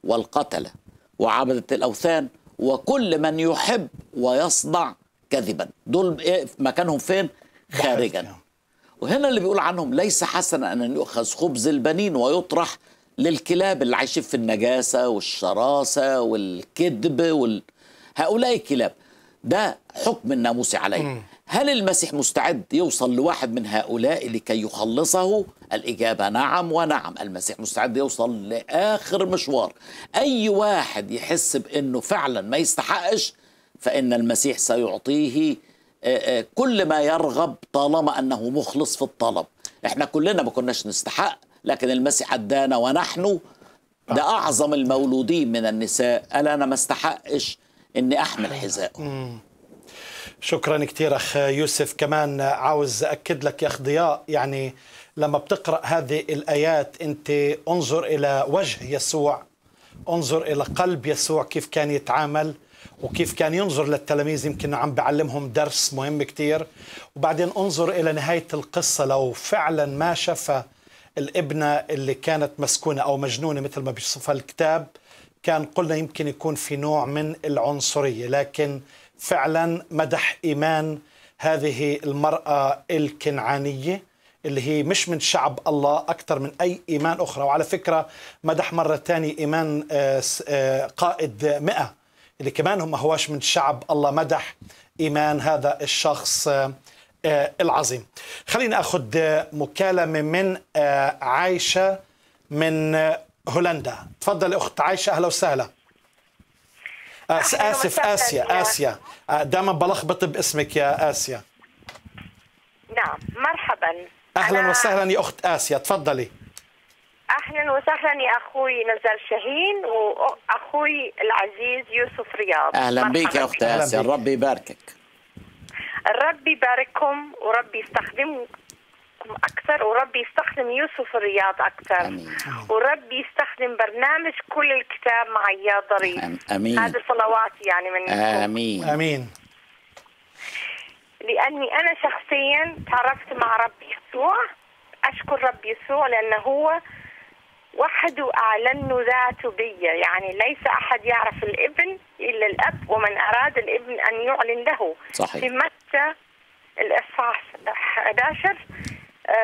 والقتله وعبده الاوثان وكل من يحب ويصنع كذبا دول إيه، مكانهم فين خارجا وهنا اللي بيقول عنهم ليس حسنا أن يؤخذ خبز البنين ويطرح للكلاب اللي عايشين في النجاسة والشراسة والكذب وال... هؤلاء الكلاب ده حكم الناموسي عليه هل المسيح مستعد يوصل لواحد من هؤلاء لكي يخلصه الإجابة نعم ونعم المسيح مستعد يوصل لآخر مشوار أي واحد يحس بأنه فعلا ما يستحقش فإن المسيح سيعطيه آه، آه، كل ما يرغب طالما انه مخلص في الطلب احنا كلنا ما كناش نستحق لكن المسيح ادانا ونحن ده آه. اعظم المولودين من النساء الا انا ما استحقش اني احمل حذائه شكرا كثير اخ يوسف كمان عاوز اكد لك يا اخ ضياء يعني لما بتقرا هذه الايات انت انظر الى وجه يسوع انظر الى قلب يسوع كيف كان يتعامل وكيف كان ينظر للتلاميذ يمكن عم بعلمهم درس مهم كتير وبعدين انظر إلى نهاية القصة لو فعلا ما شفى الابنة اللي كانت مسكونة أو مجنونة مثل ما بيصفها الكتاب كان قلنا يمكن يكون في نوع من العنصرية لكن فعلا مدح إيمان هذه المرأة الكنعانية اللي هي مش من شعب الله أكثر من أي إيمان أخرى وعلى فكرة مدح مرة ثانية إيمان آه، آه، قائد مئة اللي كمان هم هواش من شعب الله مدح إيمان هذا الشخص آه، العظيم خلينا أخذ آه، مكالمة من آه، عايشة من هولندا تفضل أخت عايشة أهلا وسهلا آسف آسيا آسيا دائما بلخبط باسمك يا آسيا نعم مرحبا اهلا وسهلا يا اخت اسيا تفضلي اهلا وسهلا يا اخوي نزال شاهين واخوي العزيز يوسف رياض اهلا بك يا اخت اسيا ربي يباركك ربي يبارككم وربي يستخدمكم اكثر وربي يستخدم يوسف الرياض اكثر امين وربي يستخدم برنامج كل الكتاب مع اياد ضريب امين هذه صلواتي يعني من امين امين لاني انا شخصيا تعرفت مع ربي يسوع اشكر ربي يسوع لانه هو وحدوا أعلنوا ذات بي يعني ليس أحد يعرف الابن إلا الأب ومن أراد الابن أن يعلن له صحيح. في متى الإصحاح 11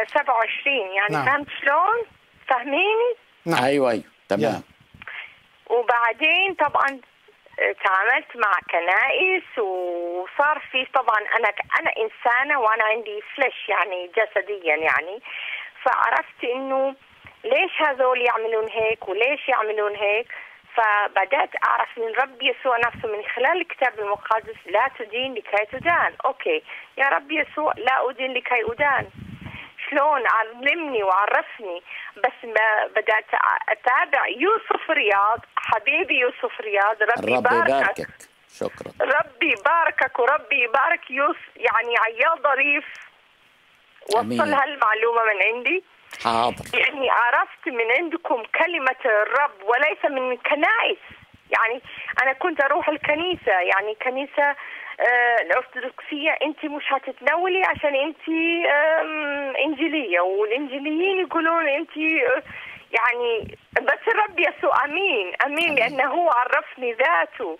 27 يعني نعم. فهمت شلون؟ فهميني؟ نعم أيوه أيوه تمام وبعدين طبعا آه، تعاملت مع كنائس وصار في طبعا انا انا انسانه وانا عندي فلش يعني جسديا يعني فعرفت انه ليش هذول يعملون هيك وليش يعملون هيك فبدأت أعرف من رب يسوع نفسه من خلال الكتاب المقدس لا تدين لكي تدان أوكي يا رب يسوع لا أدين لكي أدان شلون علمني وعرفني بس ما بدأت أتابع يوسف رياض حبيبي يوسف رياض ربي, ربي باركك, باركك. شكرا ربي يباركك وربي يبارك يوسف يعني عيال ظريف وصل هالمعلومة من عندي حاضر لأني يعني عرفت من عندكم كلمة الرب وليس من الكنائس يعني أنا كنت أروح الكنيسة يعني كنيسة آه الأرثوذكسية أنت مش هتتناولي عشان أنت إنجيلية والإنجيليين يقولون أنت آه، يعني بس الرب يسوع أمين أمين لأنه هو عرفني ذاته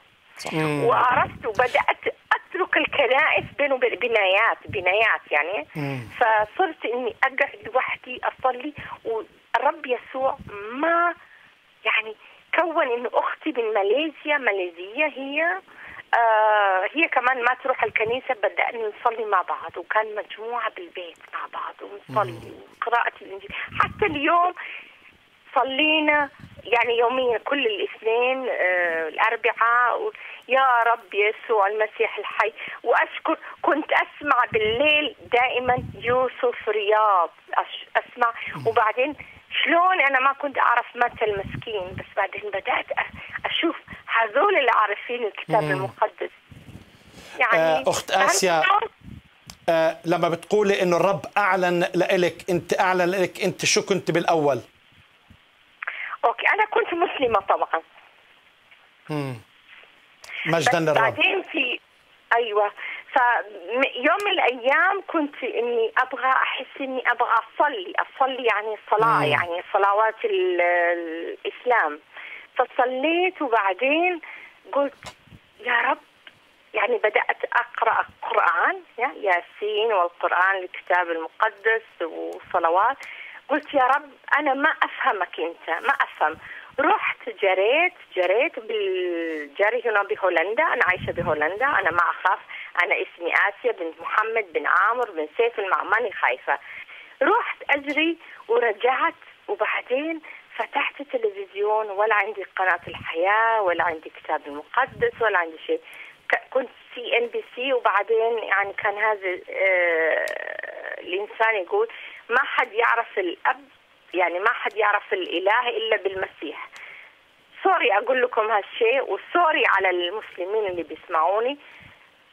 وعرفت وبدات اترك الكنائس بين بنايات بنايات يعني مم. فصرت اني اقعد وحدي اصلي والرب يسوع ما يعني كون انه اختي من ماليزيا ماليزيه هي آه هي كمان ما تروح الكنيسة بدأنا نصلي مع بعض وكان مجموعة بالبيت مع بعض ونصلي وقراءة الإنجيل حتى اليوم صلينا يعني يوميا كل الاثنين آه الاربعاء يا رب يسوع المسيح الحي واشكر كنت اسمع بالليل دائما يوسف رياض اسمع وبعدين شلون انا ما كنت اعرف متى المسكين بس بعدين بدات اشوف هذول اللي عارفين الكتاب المقدس يعني آه، اخت اسيا أه لما بتقولي انه الرب اعلن لك انت اعلن لك انت شو كنت بالاول؟ اوكي انا كنت مسلمه طبعا امم مجدا للرب بعدين في ايوه فيوم من الايام كنت اني ابغى احس اني ابغى اصلي اصلي يعني صلاه مم. يعني صلوات الاسلام فصليت وبعدين قلت يا رب يعني بدات اقرا القران ياسين والقران الكتاب المقدس وصلوات قلت يا رب أنا ما أفهمك أنت ما أفهم رحت جريت جريت بالجري هنا بهولندا أنا عايشة بهولندا أنا ما أخاف أنا اسمي آسيا بنت محمد بن عامر بن سيف المعماني خايفة رحت أجري ورجعت وبعدين فتحت التلفزيون ولا عندي قناة الحياة ولا عندي كتاب المقدس ولا عندي شيء كنت سي ان بي سي وبعدين يعني كان هذا آه الإنسان يقول ما حد يعرف الاب يعني ما حد يعرف الاله الا بالمسيح سوري اقول لكم هالشيء وسوري على المسلمين اللي بيسمعوني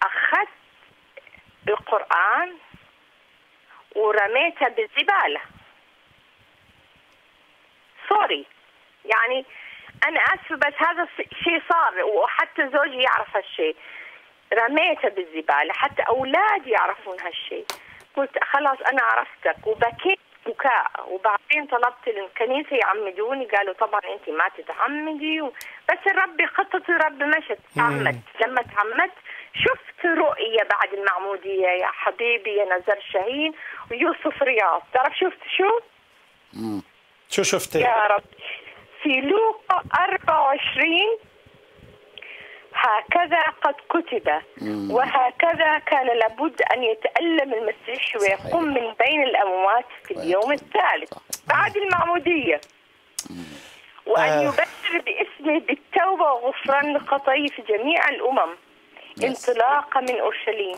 اخذت القران ورميته بالزباله سوري يعني انا اسفه بس هذا الشيء صار وحتى زوجي يعرف هالشيء رميته بالزباله حتى اولادي يعرفون هالشيء قلت خلاص أنا عرفتك وبكيت بكاء وبعدين طلبت الكنيسة يعمدوني قالوا طبعا أنت ما تتعمدي و... بس الرب خطط الرب مشت تعمدت لما تعمدت شفت رؤية بعد المعمودية يا حبيبي يا نزار شاهين ويوسف رياض تعرف شفت شو؟ مم. شو شفتي؟ يا رب في لوقا 24 هكذا قد كتب وهكذا كان لابد أن يتألم المسيح ويقوم من بين الأموات في اليوم الثالث بعد المعمودية وأن آه. يبشر باسمه بالتوبة وغفران خطايا في جميع الأمم انطلاقا من أورشليم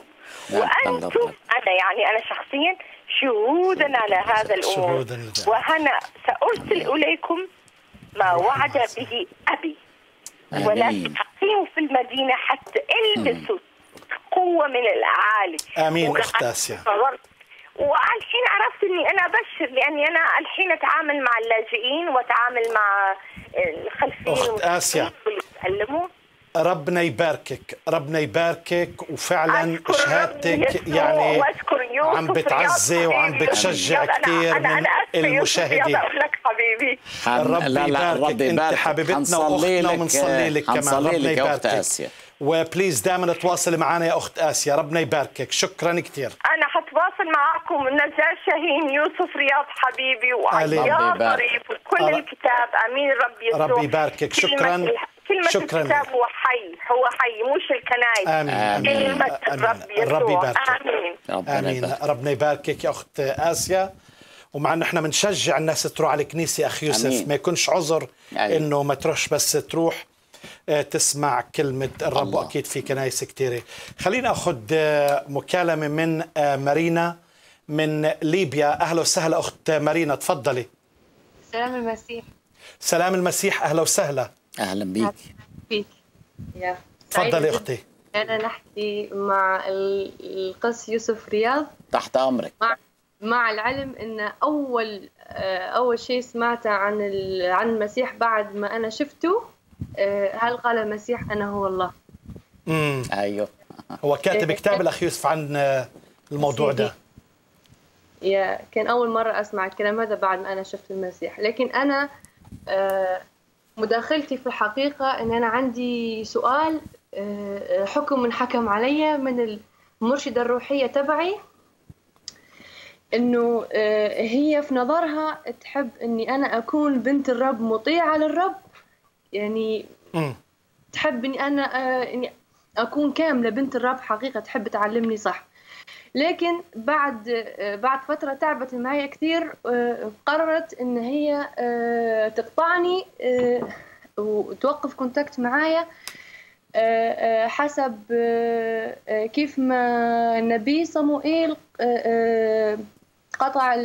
وأنتم أنا يعني أنا شخصيا شهودا على هذا الأمور وهنا سأرسل إليكم ما وعد به أبي ولكن أقيم في المدينة حتى البسوا قوة من الأعالي آمين أخت آسيا والحين عرفت اني انا ابشر لاني انا الحين اتعامل مع اللاجئين واتعامل مع آه، الخلفيين اخت اسيا ربنا يباركك ربنا يباركك وفعلا شهادتك يعني عم بتعزي وعم بتشجع كثير من المشاهدين حبيبي الرب لا لا يباركك انت حبيبتنا واختنا وبنصلي لك كمان ربنا يباركك وبليز دائما تواصلي معنا يا اخت اسيا ربنا يباركك شكرا كثير انا حتواصل معكم نزار شاهين يوسف رياض حبيبي وعيار ظريف وكل آه، الكتاب امين ربي يسوع ربي يباركك شكرا كلمة شكرا. الكتاب هو حي هو حي مش الكنايس آمين. آمين. كلمة آمين. الرب يسوع ربي آمين ربنا آمين ربنا يباركك يا أخت آسيا ومع انه احنا بنشجع الناس تروح على الكنيسه اخ يوسف أمين. ما يكونش عذر أمين. انه ما تروحش بس تروح آه، تسمع كلمة الرب الله. وأكيد في كنايس كثيرة خلينا أخذ آه، مكالمة من آه، مارينا من ليبيا أهلا وسهلا أخت مارينا تفضلي سلام المسيح سلام المسيح أهلا وسهلا اهلا بيك فيك يا تفضلي اختي انا نحكي مع القس يوسف رياض تحت امرك مع مع العلم ان اول آه، اول شيء سمعته عن عن المسيح بعد ما انا شفته آه، هل قال المسيح انا هو الله امم ايوه هو كاتب إيه، كتاب إيه. الاخ يوسف عن آه، الموضوع ده يا كان اول مره اسمع الكلام هذا بعد ما انا شفت المسيح لكن انا مداخلتي في الحقيقة أن أنا عندي سؤال آه، حكم من حكم علي من المرشدة الروحية تبعي أنه آه، هي في نظرها تحب أني أنا أكون بنت الرب مطيعة للرب يعني تحب أني أنا آه، أكون كاملة بنت الرب حقيقة تحب تعلمني صح لكن بعد آه، بعد فترة تعبت معايا كثير آه، قررت إن هي آه، تقطعني وتوقف كونتاكت معايا حسب كيف ما النبي صموئيل قطع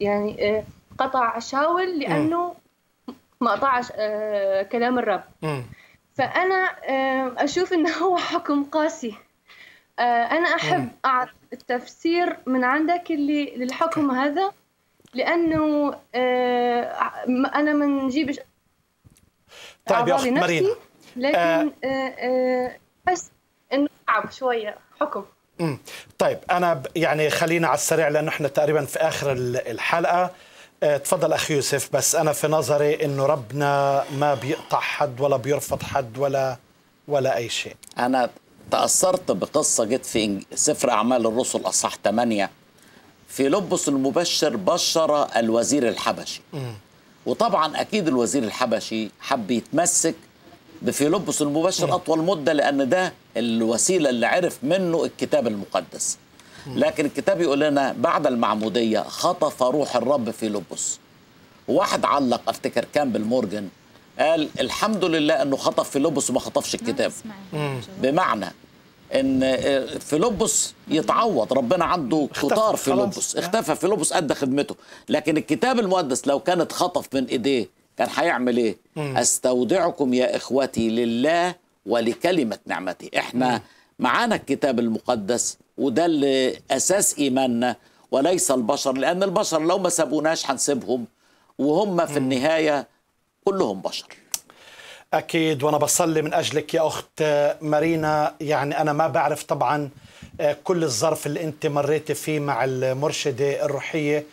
يعني قطع شاول لأنه ما قطعش كلام الرب فأنا أشوف إنه هو حكم قاسي آه، أنا أحب أعرف التفسير من عندك اللي للحكم هذا لأنه آه، أنا ما نجيبش طيب يا أخت مارينا لكن أحس آه. إنه صعب شوية حكم طيب أنا يعني خلينا على السريع لأنه إحنا تقريبا في آخر الحلقة تفضل أخي يوسف بس انا في نظري انه ربنا ما بيقطع حد ولا بيرفض حد ولا ولا اي شيء انا تأثرت بقصة جت في سفر أعمال الرسل أصح 8 في لبس المبشر بشر الوزير الحبشي وطبعا أكيد الوزير الحبشي حب يتمسك بفيلبس المبشر أطول مدة لأن ده الوسيلة اللي عرف منه الكتاب المقدس لكن الكتاب يقول لنا بعد المعمودية خطف روح الرب في لبس واحد علق أفتكر كامبل مورجن قال الحمد لله انه خطف فيلبس وما خطفش الكتاب بمعنى ان آه، فيلبس يتعوض ربنا عنده كتار فيلبس اختفى فيلبس ادى خدمته لكن الكتاب المقدس لو كانت خطف من ايديه كان هيعمل ايه مم. استودعكم يا اخوتي لله ولكلمه نعمتي احنا معانا الكتاب المقدس وده اللي اساس ايماننا وليس البشر لان البشر لو ما سابوناش هنسيبهم وهم في النهايه كلهم بشر اكيد وانا بصلي من اجلك يا اخت مارينا يعني انا ما بعرف طبعا آه، كل الظرف اللي انت مريتي فيه مع المرشده الروحيه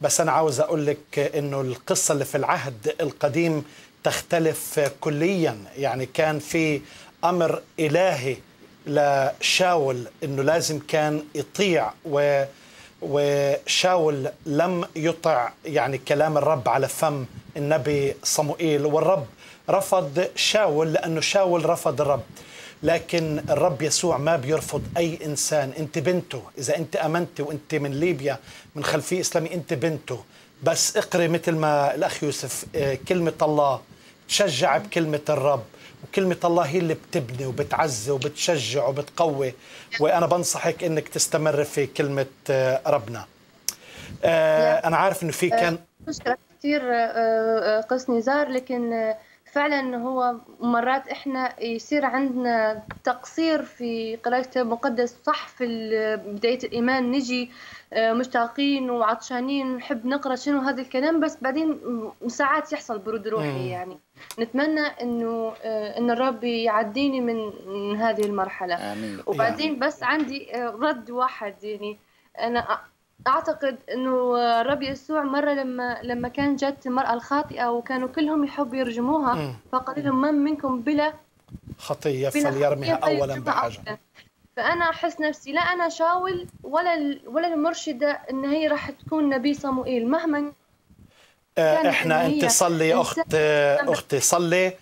بس انا عاوز اقول لك انه القصه اللي في العهد القديم تختلف كليا يعني كان في امر الهي لشاول انه لازم كان يطيع و وشاول لم يطع يعني كلام الرب على فم النبي صموئيل والرب رفض شاول لأنه شاول رفض الرب لكن الرب يسوع ما بيرفض أي إنسان أنت بنته إذا أنت أمنت وأنت من ليبيا من خلفية إسلامي أنت بنته بس اقري مثل ما الأخ يوسف آه، كلمة الله تشجع بكلمة الرب وكلمة الله هي اللي بتبني وبتعزي وبتشجع وبتقوي وأنا بنصحك أنك تستمر في كلمة آه، ربنا آه، أنا عارف أنه في كان كثير آه، آه، آه، قس نزار لكن فعلا هو مرات احنا يصير عندنا تقصير في قراءة كتاب مقدس صح في بداية الإيمان نجي مشتاقين وعطشانين نحب نقرا شنو هذا الكلام بس بعدين ساعات يحصل برود روحي يعني نتمنى انه ان الرب يعديني من هذه المرحله آمين. وبعدين بس عندي رد واحد يعني انا اعتقد انه الرب يسوع مره لما لما كان جت المراه الخاطئه وكانوا كلهم يحبوا يرجموها فقال لهم من منكم بلا خطيه فليرميها اولا بحاجه فانا احس نفسي لا انا شاول ولا ولا المرشده ان هي راح تكون نبي صموئيل مهما آه، احنا انت صلي يا اخت اختي صلي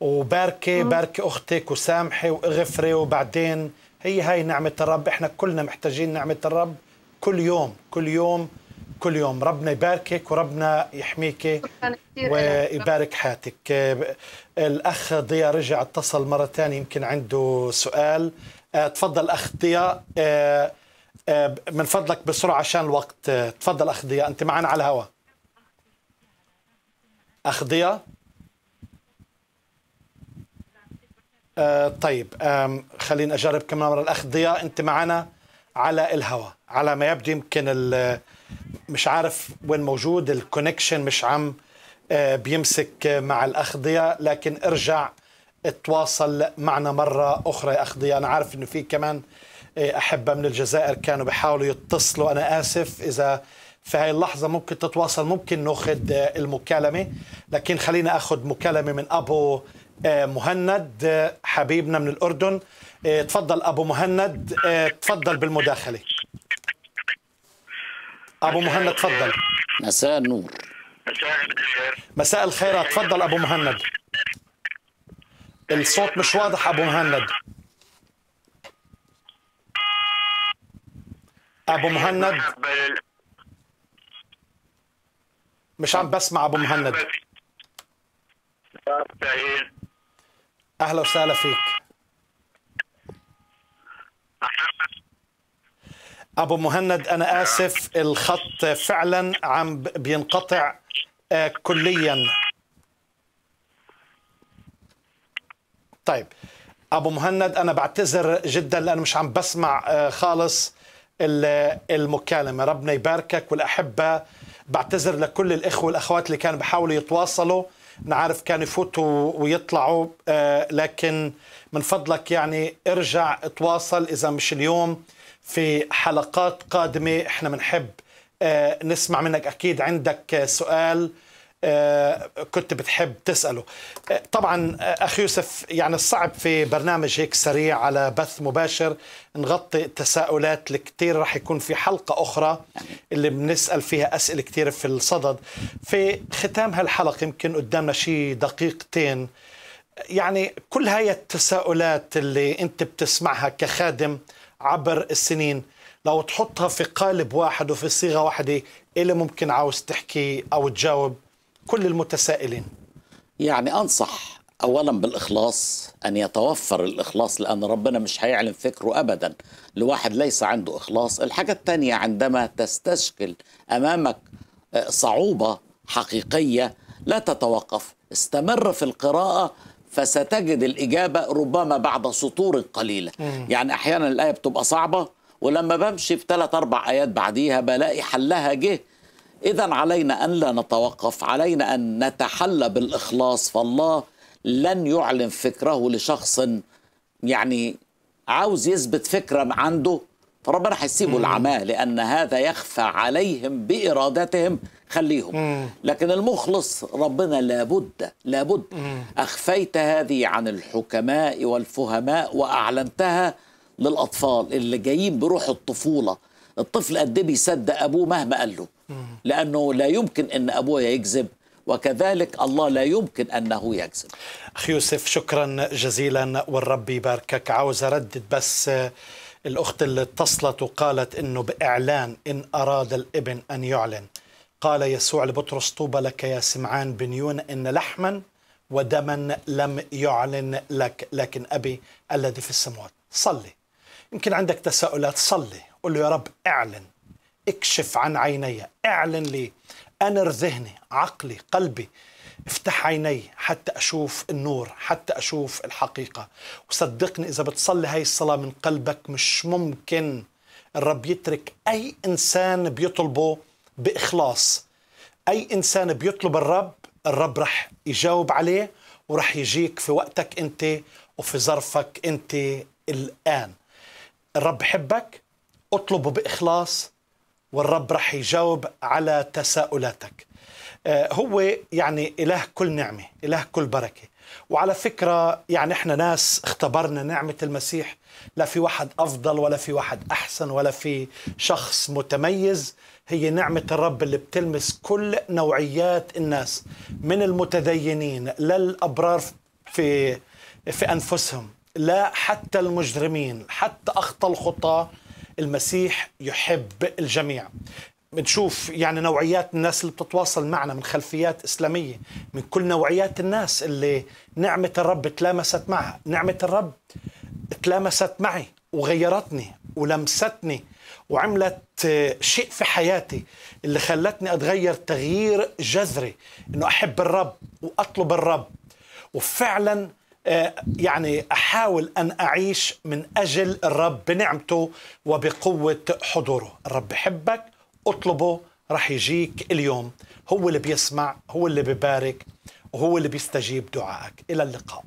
وباركي باركي اختك وسامحي واغفري وبعدين هي هاي نعمه الرب احنا كلنا محتاجين نعمه الرب كل يوم كل يوم كل يوم ربنا يباركك وربنا يحميك ويبارك حياتك آه، الأخ ضياء رجع اتصل مرة ثانية يمكن عنده سؤال آه، تفضل أخ ضياء آه، من فضلك بسرعة عشان الوقت تفضل أخ ضياء أنت معنا على الهواء أخ ضياء طيب خليني أجرب كمان مرة الأخ ضياء أنت معنا على الهواء على ما يبدو يمكن مش عارف وين موجود الكونكشن مش عم آه، بيمسك مع الأخضية لكن ارجع تواصل معنا مرة أخرى يا أخ أنا عارف أنه في كمان آه، أحبة من الجزائر كانوا بيحاولوا يتصلوا أنا آسف إذا في هاي اللحظة ممكن تتواصل ممكن ناخذ آه، المكالمة لكن خلينا أخذ مكالمة من أبو مهند حبيبنا من الأردن إيه، تفضل ابو مهند إيه، تفضل بالمداخله ابو مهند تفضل مساء النور مساء الخير تفضل ابو مهند الصوت مش واضح ابو مهند ابو مهند مش عم بسمع ابو مهند اهلا وسهلا فيك ابو مهند انا اسف الخط فعلا عم بينقطع آه، كليا طيب ابو مهند انا بعتذر جدا لانه مش عم بسمع آه، خالص المكالمه ربنا يباركك والاحبه بعتذر لكل الاخوه والاخوات اللي كانوا بحاولوا يتواصلوا نعرف كانوا يفوتوا ويطلعوا آه، لكن من فضلك يعني ارجع تواصل إذا مش اليوم في حلقات قادمة احنا بنحب آه، نسمع منك أكيد عندك سؤال آه، كنت بتحب تسأله آه، طبعا أخي يوسف يعني الصعب في برنامج هيك سريع على بث مباشر نغطي التساؤلات الكثير راح يكون في حلقة أخرى اللي بنسأل فيها أسئلة كثير في الصدد في ختام هالحلقة يمكن قدامنا شي دقيقتين يعني كل هاي التساؤلات اللي انت بتسمعها كخادم عبر السنين لو تحطها في قالب واحد وفي صيغه واحده اللي ممكن عاوز تحكي او تجاوب كل المتسائلين يعني انصح اولا بالاخلاص ان يتوفر الاخلاص لان ربنا مش هيعلن فكره ابدا لواحد ليس عنده اخلاص الحاجه الثانيه عندما تستشكل امامك آه، صعوبه حقيقيه لا تتوقف استمر في القراءه فستجد الإجابة ربما بعد سطور قليلة مم. يعني أحيانا الآية بتبقى صعبة ولما بمشي في ثلاث أربع آيات بعديها بلاقي حلها جه إذا علينا أن لا نتوقف علينا أن نتحلى بالإخلاص فالله لن يعلن فكره لشخص يعني عاوز يثبت فكرة عنده فربنا هيسيبوا العماه لان هذا يخفى عليهم بارادتهم خليهم مم. لكن المخلص ربنا لابد لابد مم. اخفيت هذه عن الحكماء والفهماء واعلنتها للاطفال اللي جايين بروح الطفوله الطفل قد ايه بيصدق ابوه مهما قال له لانه لا يمكن ان ابوه يكذب وكذلك الله لا يمكن انه يكذب اخي يوسف شكرا جزيلا والرب يباركك عاوز اردد بس الأخت اللي اتصلت وقالت أنه بإعلان إن أراد الابن أن يعلن قال يسوع لبطرس طوبى لك يا سمعان بن يون إن لحما ودما لم يعلن لك لكن أبي الذي في السماوات صلي يمكن عندك تساؤلات صلي قل له يا رب اعلن اكشف عن عيني اعلن لي انر ذهني عقلي قلبي افتح عيني حتى أشوف النور حتى أشوف الحقيقة وصدقني إذا بتصلي هاي الصلاة من قلبك مش ممكن الرب يترك أي إنسان بيطلبه بإخلاص أي إنسان بيطلب الرب الرب رح يجاوب عليه ورح يجيك في وقتك أنت وفي ظرفك أنت الآن الرب بحبك اطلبه بإخلاص والرب رح يجاوب على تساؤلاتك آه، هو يعني إله كل نعمة إله كل بركة وعلى فكرة يعني إحنا ناس اختبرنا نعمة المسيح لا في واحد أفضل ولا في واحد أحسن ولا في شخص متميز هي نعمة الرب اللي بتلمس كل نوعيات الناس من المتدينين للأبرار في في أنفسهم لا حتى المجرمين حتى أخطى الخطاة المسيح يحب الجميع بنشوف يعني نوعيات الناس اللي بتتواصل معنا من خلفيات إسلامية من كل نوعيات الناس اللي نعمة الرب تلامست معها نعمة الرب تلامست معي وغيرتني ولمستني وعملت شيء في حياتي اللي خلتني أتغير تغيير جذري إنه أحب الرب وأطلب الرب وفعلا آه، يعني أحاول أن أعيش من أجل الرب بنعمته وبقوة حضوره الرب بحبك اطلبه رح يجيك اليوم هو اللي بيسمع هو اللي ببارك وهو اللي بيستجيب دعائك إلى اللقاء